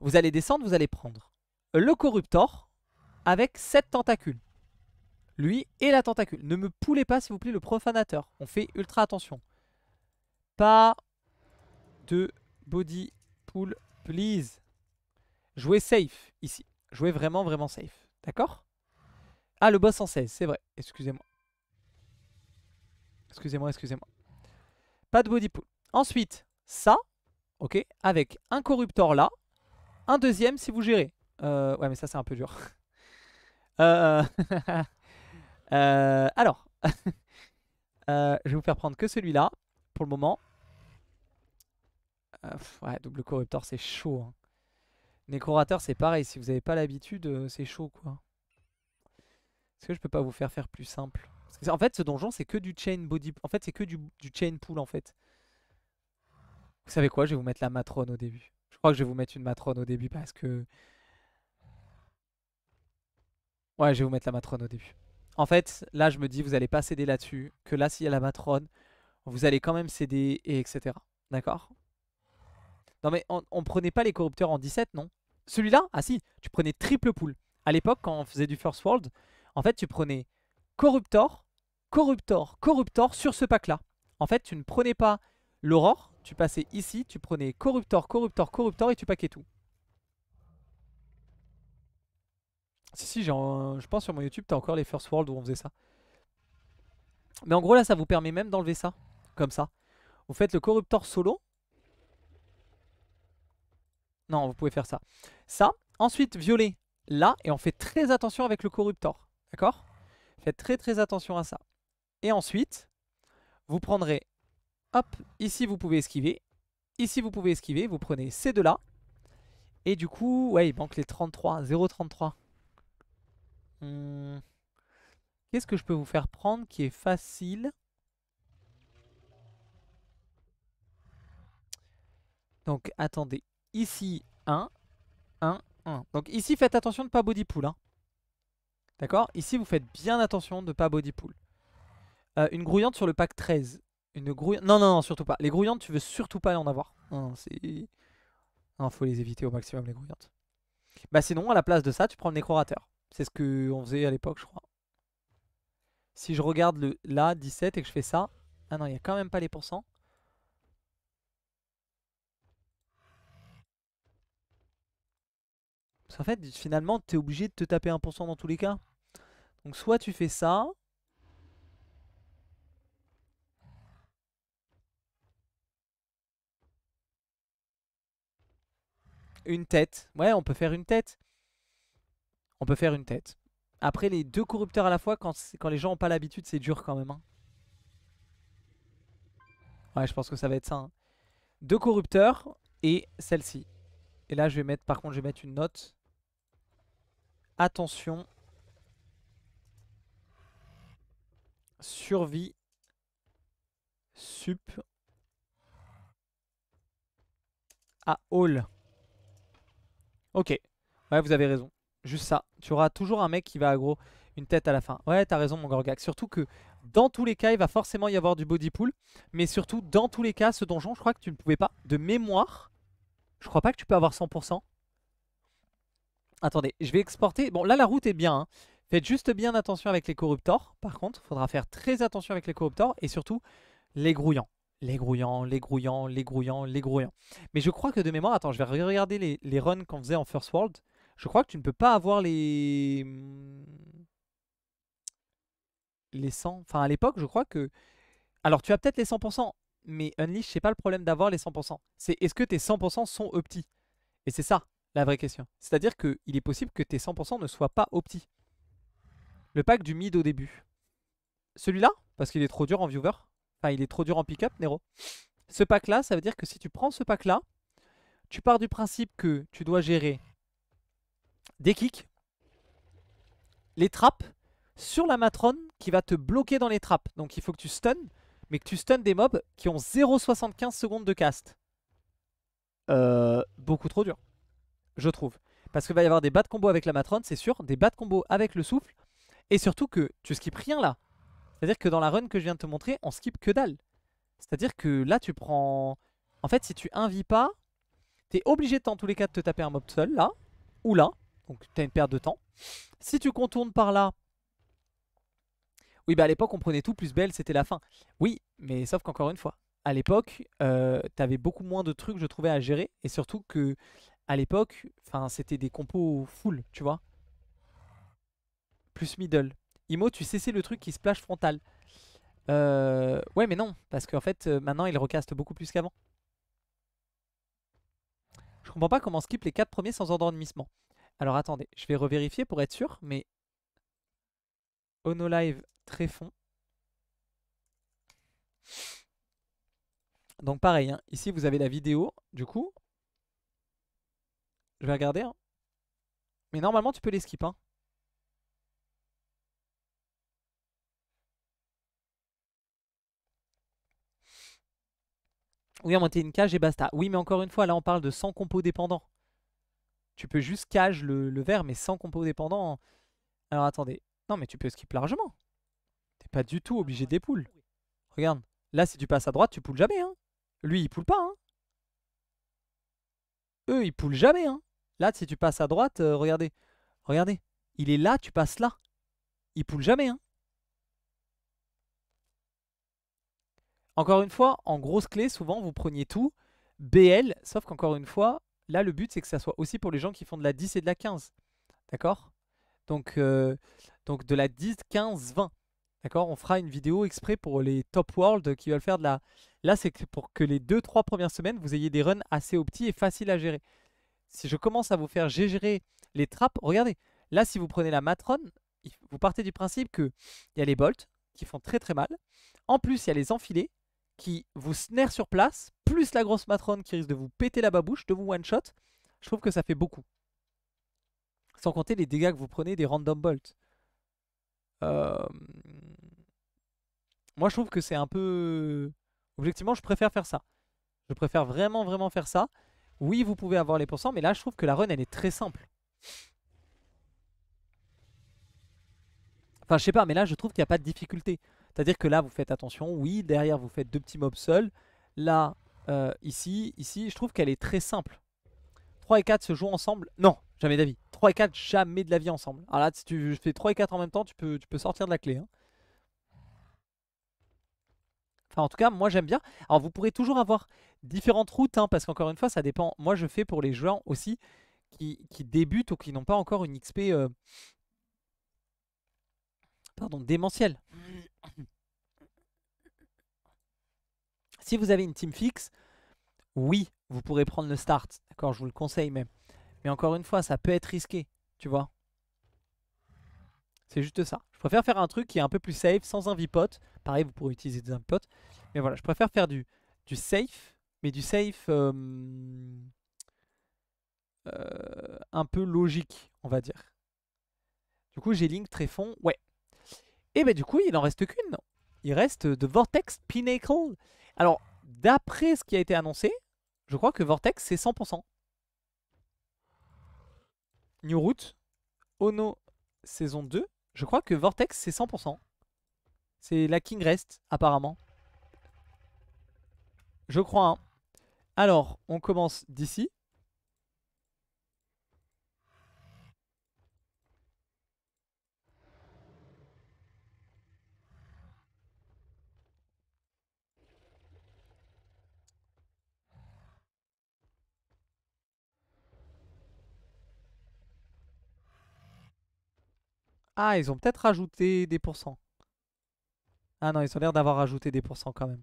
vous allez descendre, vous allez prendre le Corruptor avec 7 tentacules. Lui et la tentacule. Ne me poulez pas, s'il vous plaît, le profanateur. On fait ultra attention. Pas de body pull please. Jouez safe ici. Jouez vraiment, vraiment safe. D'accord Ah, le boss en 16, c'est vrai. Excusez-moi. Excusez-moi, excusez-moi. Pas de body pool. Ensuite, ça, ok, avec un corruptor là, un deuxième si vous gérez. Euh, ouais, mais ça, c'est un peu dur. Euh, euh, alors, je vais vous faire prendre que celui-là, pour le moment. ouais, double corruptor, c'est chaud. Les hein. Nécorateur, c'est pareil. Si vous n'avez pas l'habitude, c'est chaud, quoi. Est-ce que je peux pas vous faire faire plus simple en fait, ce donjon, c'est que du chain body. En fait, c'est que du, chain pool, en fait. Vous savez quoi Je vais vous mettre la matrone au début. Je crois que je vais vous mettre une matrone au début parce que... Ouais, je vais vous mettre la matrone au début. En fait, là, je me dis, vous allez pas céder là-dessus. Que là, s'il y a la matrone, vous allez quand même céder, et etc. D'accord Non, mais on, on prenait pas les corrupteurs en 17, non Celui-là Ah si, tu prenais triple pool. À l'époque, quand on faisait du First World, en fait, tu prenais Corruptor, Corruptor, Corruptor sur ce pack-là. En fait, tu ne prenais pas l'aurore, tu passais ici, tu prenais Corruptor, Corruptor, Corruptor et tu paquais tout. Si, si, je pense sur mon YouTube, t'as encore les First World où on faisait ça. Mais en gros, là, ça vous permet même d'enlever ça, comme ça. Vous faites le Corruptor solo. Non, vous pouvez faire ça. Ça, ensuite violet, là, et on fait très attention avec le Corruptor, d'accord Faites très très attention à ça. Et ensuite, vous prendrez, hop, ici vous pouvez esquiver, ici vous pouvez esquiver, vous prenez ces deux-là. Et du coup, ouais, il manque les 33, 0,33. Hum. Qu'est-ce que je peux vous faire prendre qui est facile Donc attendez, ici 1, 1, 1. Donc ici faites attention de ne pas body pool. Hein. D'accord Ici vous faites bien attention de ne pas body pool. Euh, une grouillante sur le pack 13. Une grouille... Non, non, non, surtout pas. Les grouillantes, tu veux surtout pas en avoir. Non, c'est... faut les éviter au maximum, les grouillantes. Bah sinon, à la place de ça, tu prends le décorateur. C'est ce qu'on faisait à l'époque, je crois. Si je regarde le là, 17, et que je fais ça... Ah non, il n'y a quand même pas les pourcents. Parce qu'en fait, finalement, tu es obligé de te taper 1% dans tous les cas. Donc soit tu fais ça, Une tête. Ouais, on peut faire une tête. On peut faire une tête. Après, les deux corrupteurs à la fois, quand, quand les gens n'ont pas l'habitude, c'est dur quand même. Hein. Ouais, je pense que ça va être ça. Hein. Deux corrupteurs et celle-ci. Et là, je vais mettre, par contre, je vais mettre une note. Attention. Survie. Sup. À ah, all. Ok. Ouais, vous avez raison. Juste ça. Tu auras toujours un mec qui va aggro une tête à la fin. Ouais, t'as raison, mon Gorgak. Surtout que dans tous les cas, il va forcément y avoir du body pool. Mais surtout, dans tous les cas, ce donjon, je crois que tu ne pouvais pas. De mémoire, je crois pas que tu peux avoir 100%. Attendez, je vais exporter. Bon, là, la route est bien. Hein. Faites juste bien attention avec les corruptors. Par contre, faudra faire très attention avec les corruptors et surtout les grouillants les grouillants, les grouillants, les grouillants, les grouillants. Mais je crois que de mémoire, attends, je vais regarder les, les runs qu'on faisait en First World. Je crois que tu ne peux pas avoir les... Hmm, les 100... Enfin, à l'époque, je crois que... Alors, tu as peut-être les 100%, mais Unleash, c'est pas le problème d'avoir les 100%. C'est est-ce que tes 100% sont opti Et c'est ça, la vraie question. C'est-à-dire qu'il est possible que tes 100% ne soient pas opti. Le pack du mid au début. Celui-là, parce qu'il est trop dur en viewer il est trop dur en pick-up, Nero. Ce pack-là, ça veut dire que si tu prends ce pack-là, tu pars du principe que tu dois gérer des kicks, les trappes, sur la matrone qui va te bloquer dans les trappes. Donc il faut que tu stun, mais que tu stun des mobs qui ont 0,75 secondes de cast. Euh, Beaucoup trop dur, je trouve. Parce qu'il va y avoir des bas de combo avec la matrone, c'est sûr, des bas de combo avec le souffle, et surtout que tu skippes rien là. C'est-à-dire que dans la run que je viens de te montrer, on skip que dalle. C'est-à-dire que là, tu prends... En fait, si tu invites pas, t'es obligé de, dans tous les cas de te taper un mob seul, là, ou là. Donc, t'as une perte de temps. Si tu contournes par là... Oui, bah à l'époque, on prenait tout plus belle, c'était la fin. Oui, mais sauf qu'encore une fois, à l'époque, euh, t'avais beaucoup moins de trucs, je trouvais, à gérer. Et surtout que, à l'époque, c'était des compos full, tu vois. Plus middle. Imo, tu sais, c'est le truc qui splash frontal. Euh, ouais, mais non, parce qu'en fait, euh, maintenant, il recaste beaucoup plus qu'avant. Je comprends pas comment on skip les 4 premiers sans endormissement. Alors attendez, je vais revérifier pour être sûr, mais... live très fond. Donc pareil, hein, ici vous avez la vidéo, du coup. Je vais regarder. Hein. Mais normalement tu peux les skip. Hein. Oui, à monter une cage et basta. Oui, mais encore une fois, là, on parle de sans compos dépendant. Tu peux juste cage le, verre, mais sans compos dépendant. Alors, attendez. Non, mais tu peux skip largement. T'es pas du tout obligé des poules. Regarde. Là, si tu passes à droite, tu poules jamais. Hein. Lui, il poule pas. Hein. Eux, ils poulent jamais. Hein. Là, si tu passes à droite, euh, regardez. Regardez. Il est là, tu passes là. Il poule jamais. Hein. Encore une fois, en grosse clé, souvent, vous preniez tout. BL, sauf qu'encore une fois, là, le but, c'est que ça soit aussi pour les gens qui font de la 10 et de la 15. D'accord donc, euh, donc de la 10, 15, 20. D'accord On fera une vidéo exprès pour les top world qui veulent faire de la... Là, c'est pour que les 2-3 premières semaines, vous ayez des runs assez optis et faciles à gérer. Si je commence à vous faire gérer les trappes, regardez, là, si vous prenez la matrone, vous partez du principe qu'il y a les bolts qui font très très mal. En plus, il y a les enfilés qui vous snare sur place, plus la grosse matrone qui risque de vous péter la babouche, de vous one-shot, je trouve que ça fait beaucoup. Sans compter les dégâts que vous prenez des random bolts. Euh, moi je trouve que c'est un peu... Objectivement je préfère faire ça. Je préfère vraiment vraiment faire ça. Oui vous pouvez avoir les pourcents mais là je trouve que la run elle est très simple. Enfin je sais pas mais là je trouve qu'il n'y a pas de difficulté. C'est-à-dire que là, vous faites attention. Oui, derrière, vous faites deux petits mobs seuls. Là, euh, ici, ici, je trouve qu'elle est très simple. 3 et 4 se jouent ensemble. Non, jamais d'avis. 3 et 4, jamais de la vie ensemble. Alors là, si tu fais 3 et 4 en même temps, tu peux, tu peux sortir de la clé. Hein. Enfin, en tout cas, moi, j'aime bien. Alors, vous pourrez toujours avoir différentes routes, hein, parce qu'encore une fois, ça dépend. Moi, je fais pour les joueurs aussi qui, débutent ou qui n'ont pas encore une XP... Euh, pardon, démentiel. Si vous avez une team fixe, oui, vous pourrez prendre le start. D'accord, je vous le conseille même. Mais encore une fois, ça peut être risqué, tu vois. C'est juste ça. Je préfère faire un truc qui est un peu plus safe, sans un vipote. Pareil, vous pourrez utiliser des invipotes. Mais voilà, je préfère faire du, safe, mais du safe euh, euh, un peu logique, on va dire. Du coup, j'ai Link fond. Ouais, et eh bah ben, du coup, il n'en reste qu'une. Il reste euh, de Vortex Pinnacle. Alors, d'après ce qui a été annoncé, je crois que Vortex, c'est 100%. New Route, Ono saison 2, je crois que Vortex, c'est 100%. C'est la King Rest, apparemment. Je crois. Hein. Alors, on commence d'ici. Ah, ils ont peut-être rajouté des pourcents. Ah non, ils ont l'air d'avoir rajouté des pourcents quand même.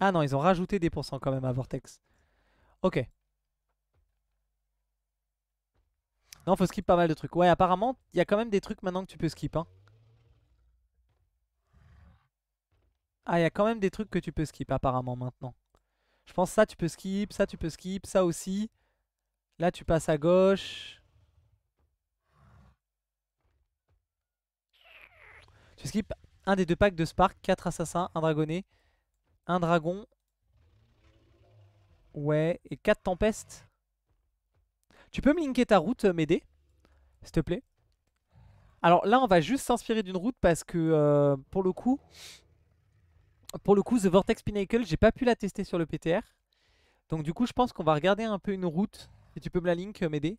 Ah non, ils ont rajouté des pourcents quand même à Vortex. Ok. Non, faut skip pas mal de trucs. Ouais, apparemment, il y a quand même des trucs maintenant que tu peux skip. Hein. Ah, il y a quand même des trucs que tu peux skip apparemment maintenant. Je pense ça tu peux skip, ça tu peux skip, ça aussi. Là tu passes à gauche. Tu skip un des deux packs de Spark, 4 assassins, un dragonnet, un dragon. Ouais, et 4 tempestes. Tu peux me linker ta route, euh, m'aider S'il te plaît. Alors là, on va juste s'inspirer d'une route parce que euh, pour le coup, pour le coup, The Vortex Pinnacle, j'ai pas pu la tester sur le PTR. Donc du coup, je pense qu'on va regarder un peu une route. Si tu peux me la link, euh, m'aider.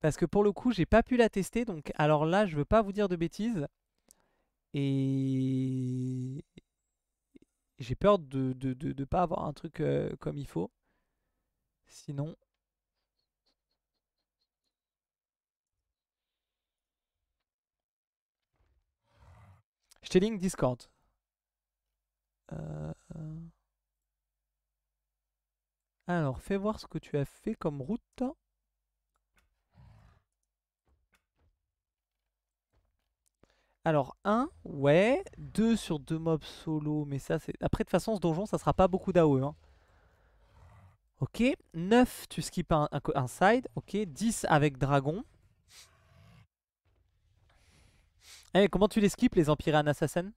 Parce que pour le coup, j'ai pas pu la tester. Donc alors là, je veux pas vous dire de bêtises. Et j'ai peur de ne pas avoir un truc euh, comme il faut. Sinon... Je t'ai link Discord. Euh, euh. Alors, fais voir ce que tu as fait comme route. Alors 1, ouais. 2 sur 2 mobs solo, mais ça c'est... Après de toute façon ce donjon ça sera pas beaucoup d'AOE. Hein. Ok. 9, tu skips un, un, side. Ok. 10 avec dragon. Eh, comment tu les skips les an Assassins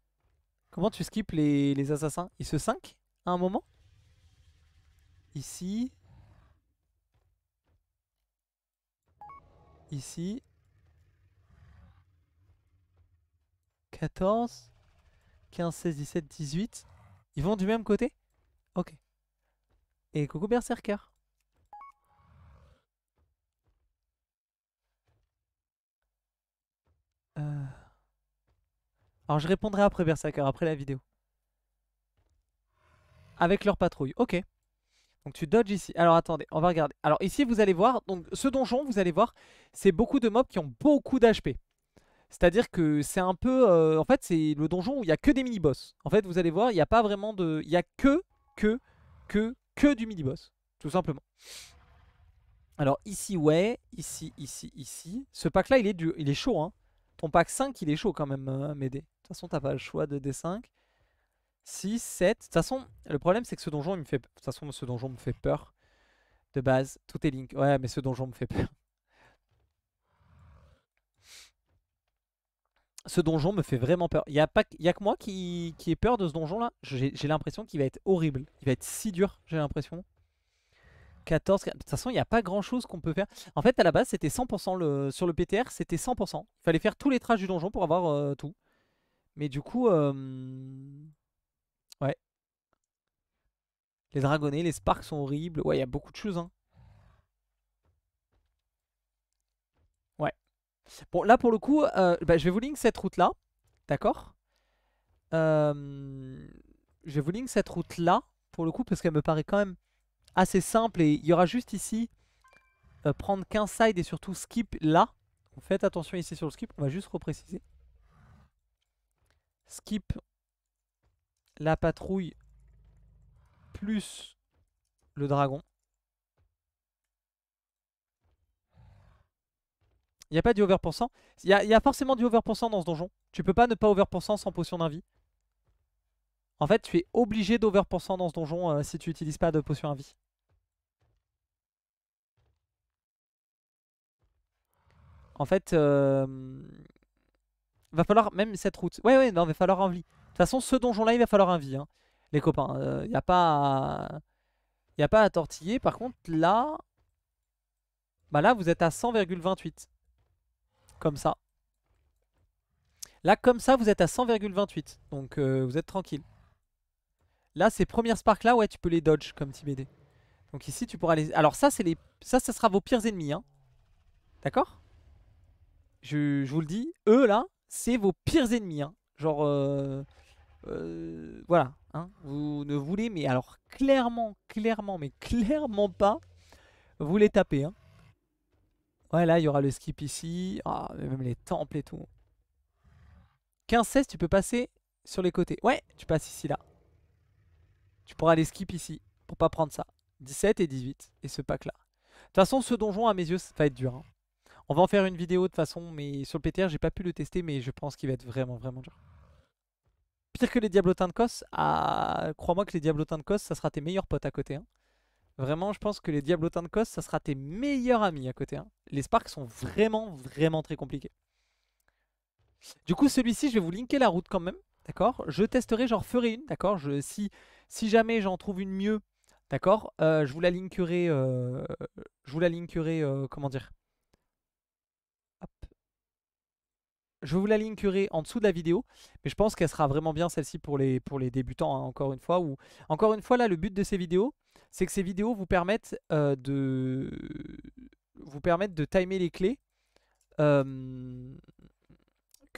Comment tu skips les, les assassins Ils se 5 à un moment Ici. Ici. 14, 15, 16, 17, 18. Ils vont du même côté Ok. Et coucou Berserker. Euh. Alors je répondrai après Berserker, après la vidéo. Avec leur patrouille, ok. Donc tu dodges ici. Alors attendez, on va regarder. Alors ici vous allez voir, donc ce donjon vous allez voir, c'est beaucoup de mobs qui ont beaucoup d'HP. C'est-à-dire que c'est un peu... Euh, en fait, c'est le donjon où il n'y a que des mini-boss. En fait, vous allez voir, il n'y a pas vraiment de... Il n'y a que, que, que, que du mini-boss. Tout simplement. Alors ici, ouais. Ici, ici, ici. Ce pack-là, il, est du... il est chaud. Hein. Ton pack 5, il est chaud quand même, euh, M'aider. De toute façon, n'as pas le choix de D5. 6, 7. De toute façon, le problème, c'est que ce donjon, me fait... De toute façon, ce donjon me fait peur. De base, tout est Link. Ouais, mais ce donjon me fait peur. ce donjon me fait vraiment peur. Il n'y a, pas, y a que moi qui, ai peur de ce donjon-là. J'ai l'impression qu'il va être horrible. Il va être si dur, j'ai l'impression. 14, de toute façon il n'y a pas grand chose qu'on peut faire En fait à la base c'était 100% le, sur le PTR c'était 100% Il fallait faire tous les traces du donjon pour avoir euh, tout Mais du coup Ouais Les dragonnets, les sparks sont horribles Ouais il y a beaucoup de choses hein. Bon, là, pour le coup, euh, bah, je vais vous link cette route-là. D'accord euh, Je vais vous link cette route-là, pour le coup, parce qu'elle me paraît quand même assez simple. Et il y aura juste ici, euh, prendre qu'un side et surtout skip là. faites attention ici sur le skip, on va juste repréciser. Skip la patrouille plus le dragon. Il n'y a pas du over Il y, a forcément du over dans ce donjon. Tu peux pas ne pas over sans potion d'invie. En fait, tu es obligé d'over dans ce donjon euh, si tu n'utilises pas de potion invie. En fait, Il euh, va falloir même cette route. Oui, oui, non, va falloir vie. De toute façon, ce donjon-là, il va falloir envie, hein, les copains. Il euh, n'y a pas, il à... a pas à tortiller. Par contre, là, bah là, vous êtes à 100,28 comme ça. Là, comme ça, vous êtes à 100,28. Donc, euh, vous êtes tranquille. Là, ces premières sparks là, ouais, tu peux les dodge comme tibédé. Donc ici, tu pourras les... Alors ça, c'est les... ça, ça sera vos pires ennemis. Hein. D'accord je, vous le dis, eux, là, c'est vos pires ennemis. Hein. Genre... Euh, euh, voilà. Hein. Vous ne voulez, mais alors clairement, clairement, mais clairement pas, vous les tapez. Hein. Ouais, là, il y aura le skip ici. Ah, même les temples et tout. 15-16, tu peux passer sur les côtés. Ouais, tu passes ici, là. Tu pourras aller skip ici pour pas prendre ça. 17 et 18 et ce pack-là. De toute façon, ce donjon, à mes yeux, ça va être dur. Hein. On va en faire une vidéo de toute façon, mais sur le PTR, j'ai pas pu le tester, mais je pense qu'il va être vraiment, vraiment dur. Pire que les Diablotins de Kos, ah, crois-moi que les Diablotins de Kos, ça sera tes meilleurs potes à côté. Hein. Vraiment, je pense que les Diablotins de Cos, ça sera tes meilleurs amis à côté. Hein. Les Sparks sont vraiment, vraiment très compliqués. Du coup, celui-ci, je vais vous linker la route quand même. D'accord Je testerai, j'en ferai une. D'accord si, si jamais j'en trouve une mieux, d'accord euh, Je vous la linkerai. Euh, je vous la euh, comment dire Je vous la linkerai en dessous de la vidéo, mais je pense qu'elle sera vraiment bien celle-ci pour les, pour les débutants, hein, encore une fois. Ou, encore une fois, là, le but de ces vidéos, c'est que ces vidéos vous permettent euh, de vous de timer les clés. que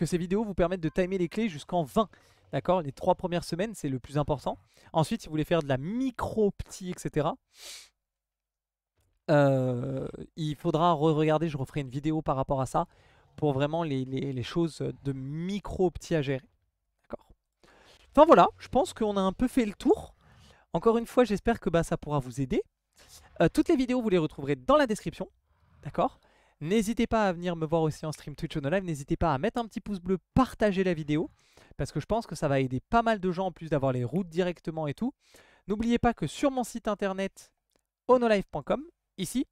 ces vidéos vous permettent de timer les clés jusqu'en 20. D'accord Les trois premières semaines, c'est le plus important. Ensuite, si vous voulez faire de la micro-petit, etc., euh, il faudra re-regarder. Je referai une vidéo par rapport à ça pour vraiment les, les choses de micro-petit à gérer. D'accord Enfin voilà, je pense qu'on a un peu fait le tour. Encore une fois, j'espère que bah, ça pourra vous aider. Euh, toutes les vidéos, vous les retrouverez dans la description. D'accord N'hésitez pas à venir me voir aussi en stream Twitch on live. N'hésitez pas à mettre un petit pouce bleu, partager la vidéo. Parce que je pense que ça va aider pas mal de gens en plus d'avoir les routes directement et tout. N'oubliez pas que sur mon site internet onolive.com, ici,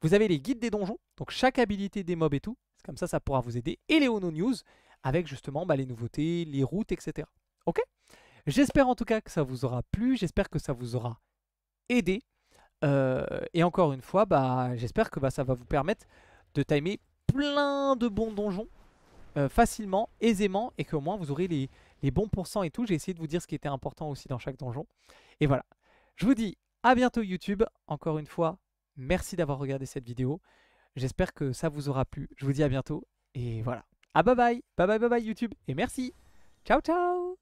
vous avez les guides des donjons. Donc chaque habilité des mobs et tout. Comme ça, ça pourra vous aider. Et les Ono News avec justement bah, les nouveautés, les routes, etc. Ok J'espère en tout cas que ça vous aura plu, j'espère que ça vous aura aidé. Euh, et encore une fois, bah, j'espère que bah, ça va vous permettre de timer plein de bons donjons euh, facilement, aisément, et qu'au moins vous aurez les, bons pourcents et tout. J'ai essayé de vous dire ce qui était important aussi dans chaque donjon. Et voilà. Je vous dis à bientôt YouTube. Encore une fois, merci d'avoir regardé cette vidéo. J'espère que ça vous aura plu. Je vous dis à bientôt. Et voilà. À ah, bye bye. Bye bye bye bye YouTube. Et merci. Ciao ciao.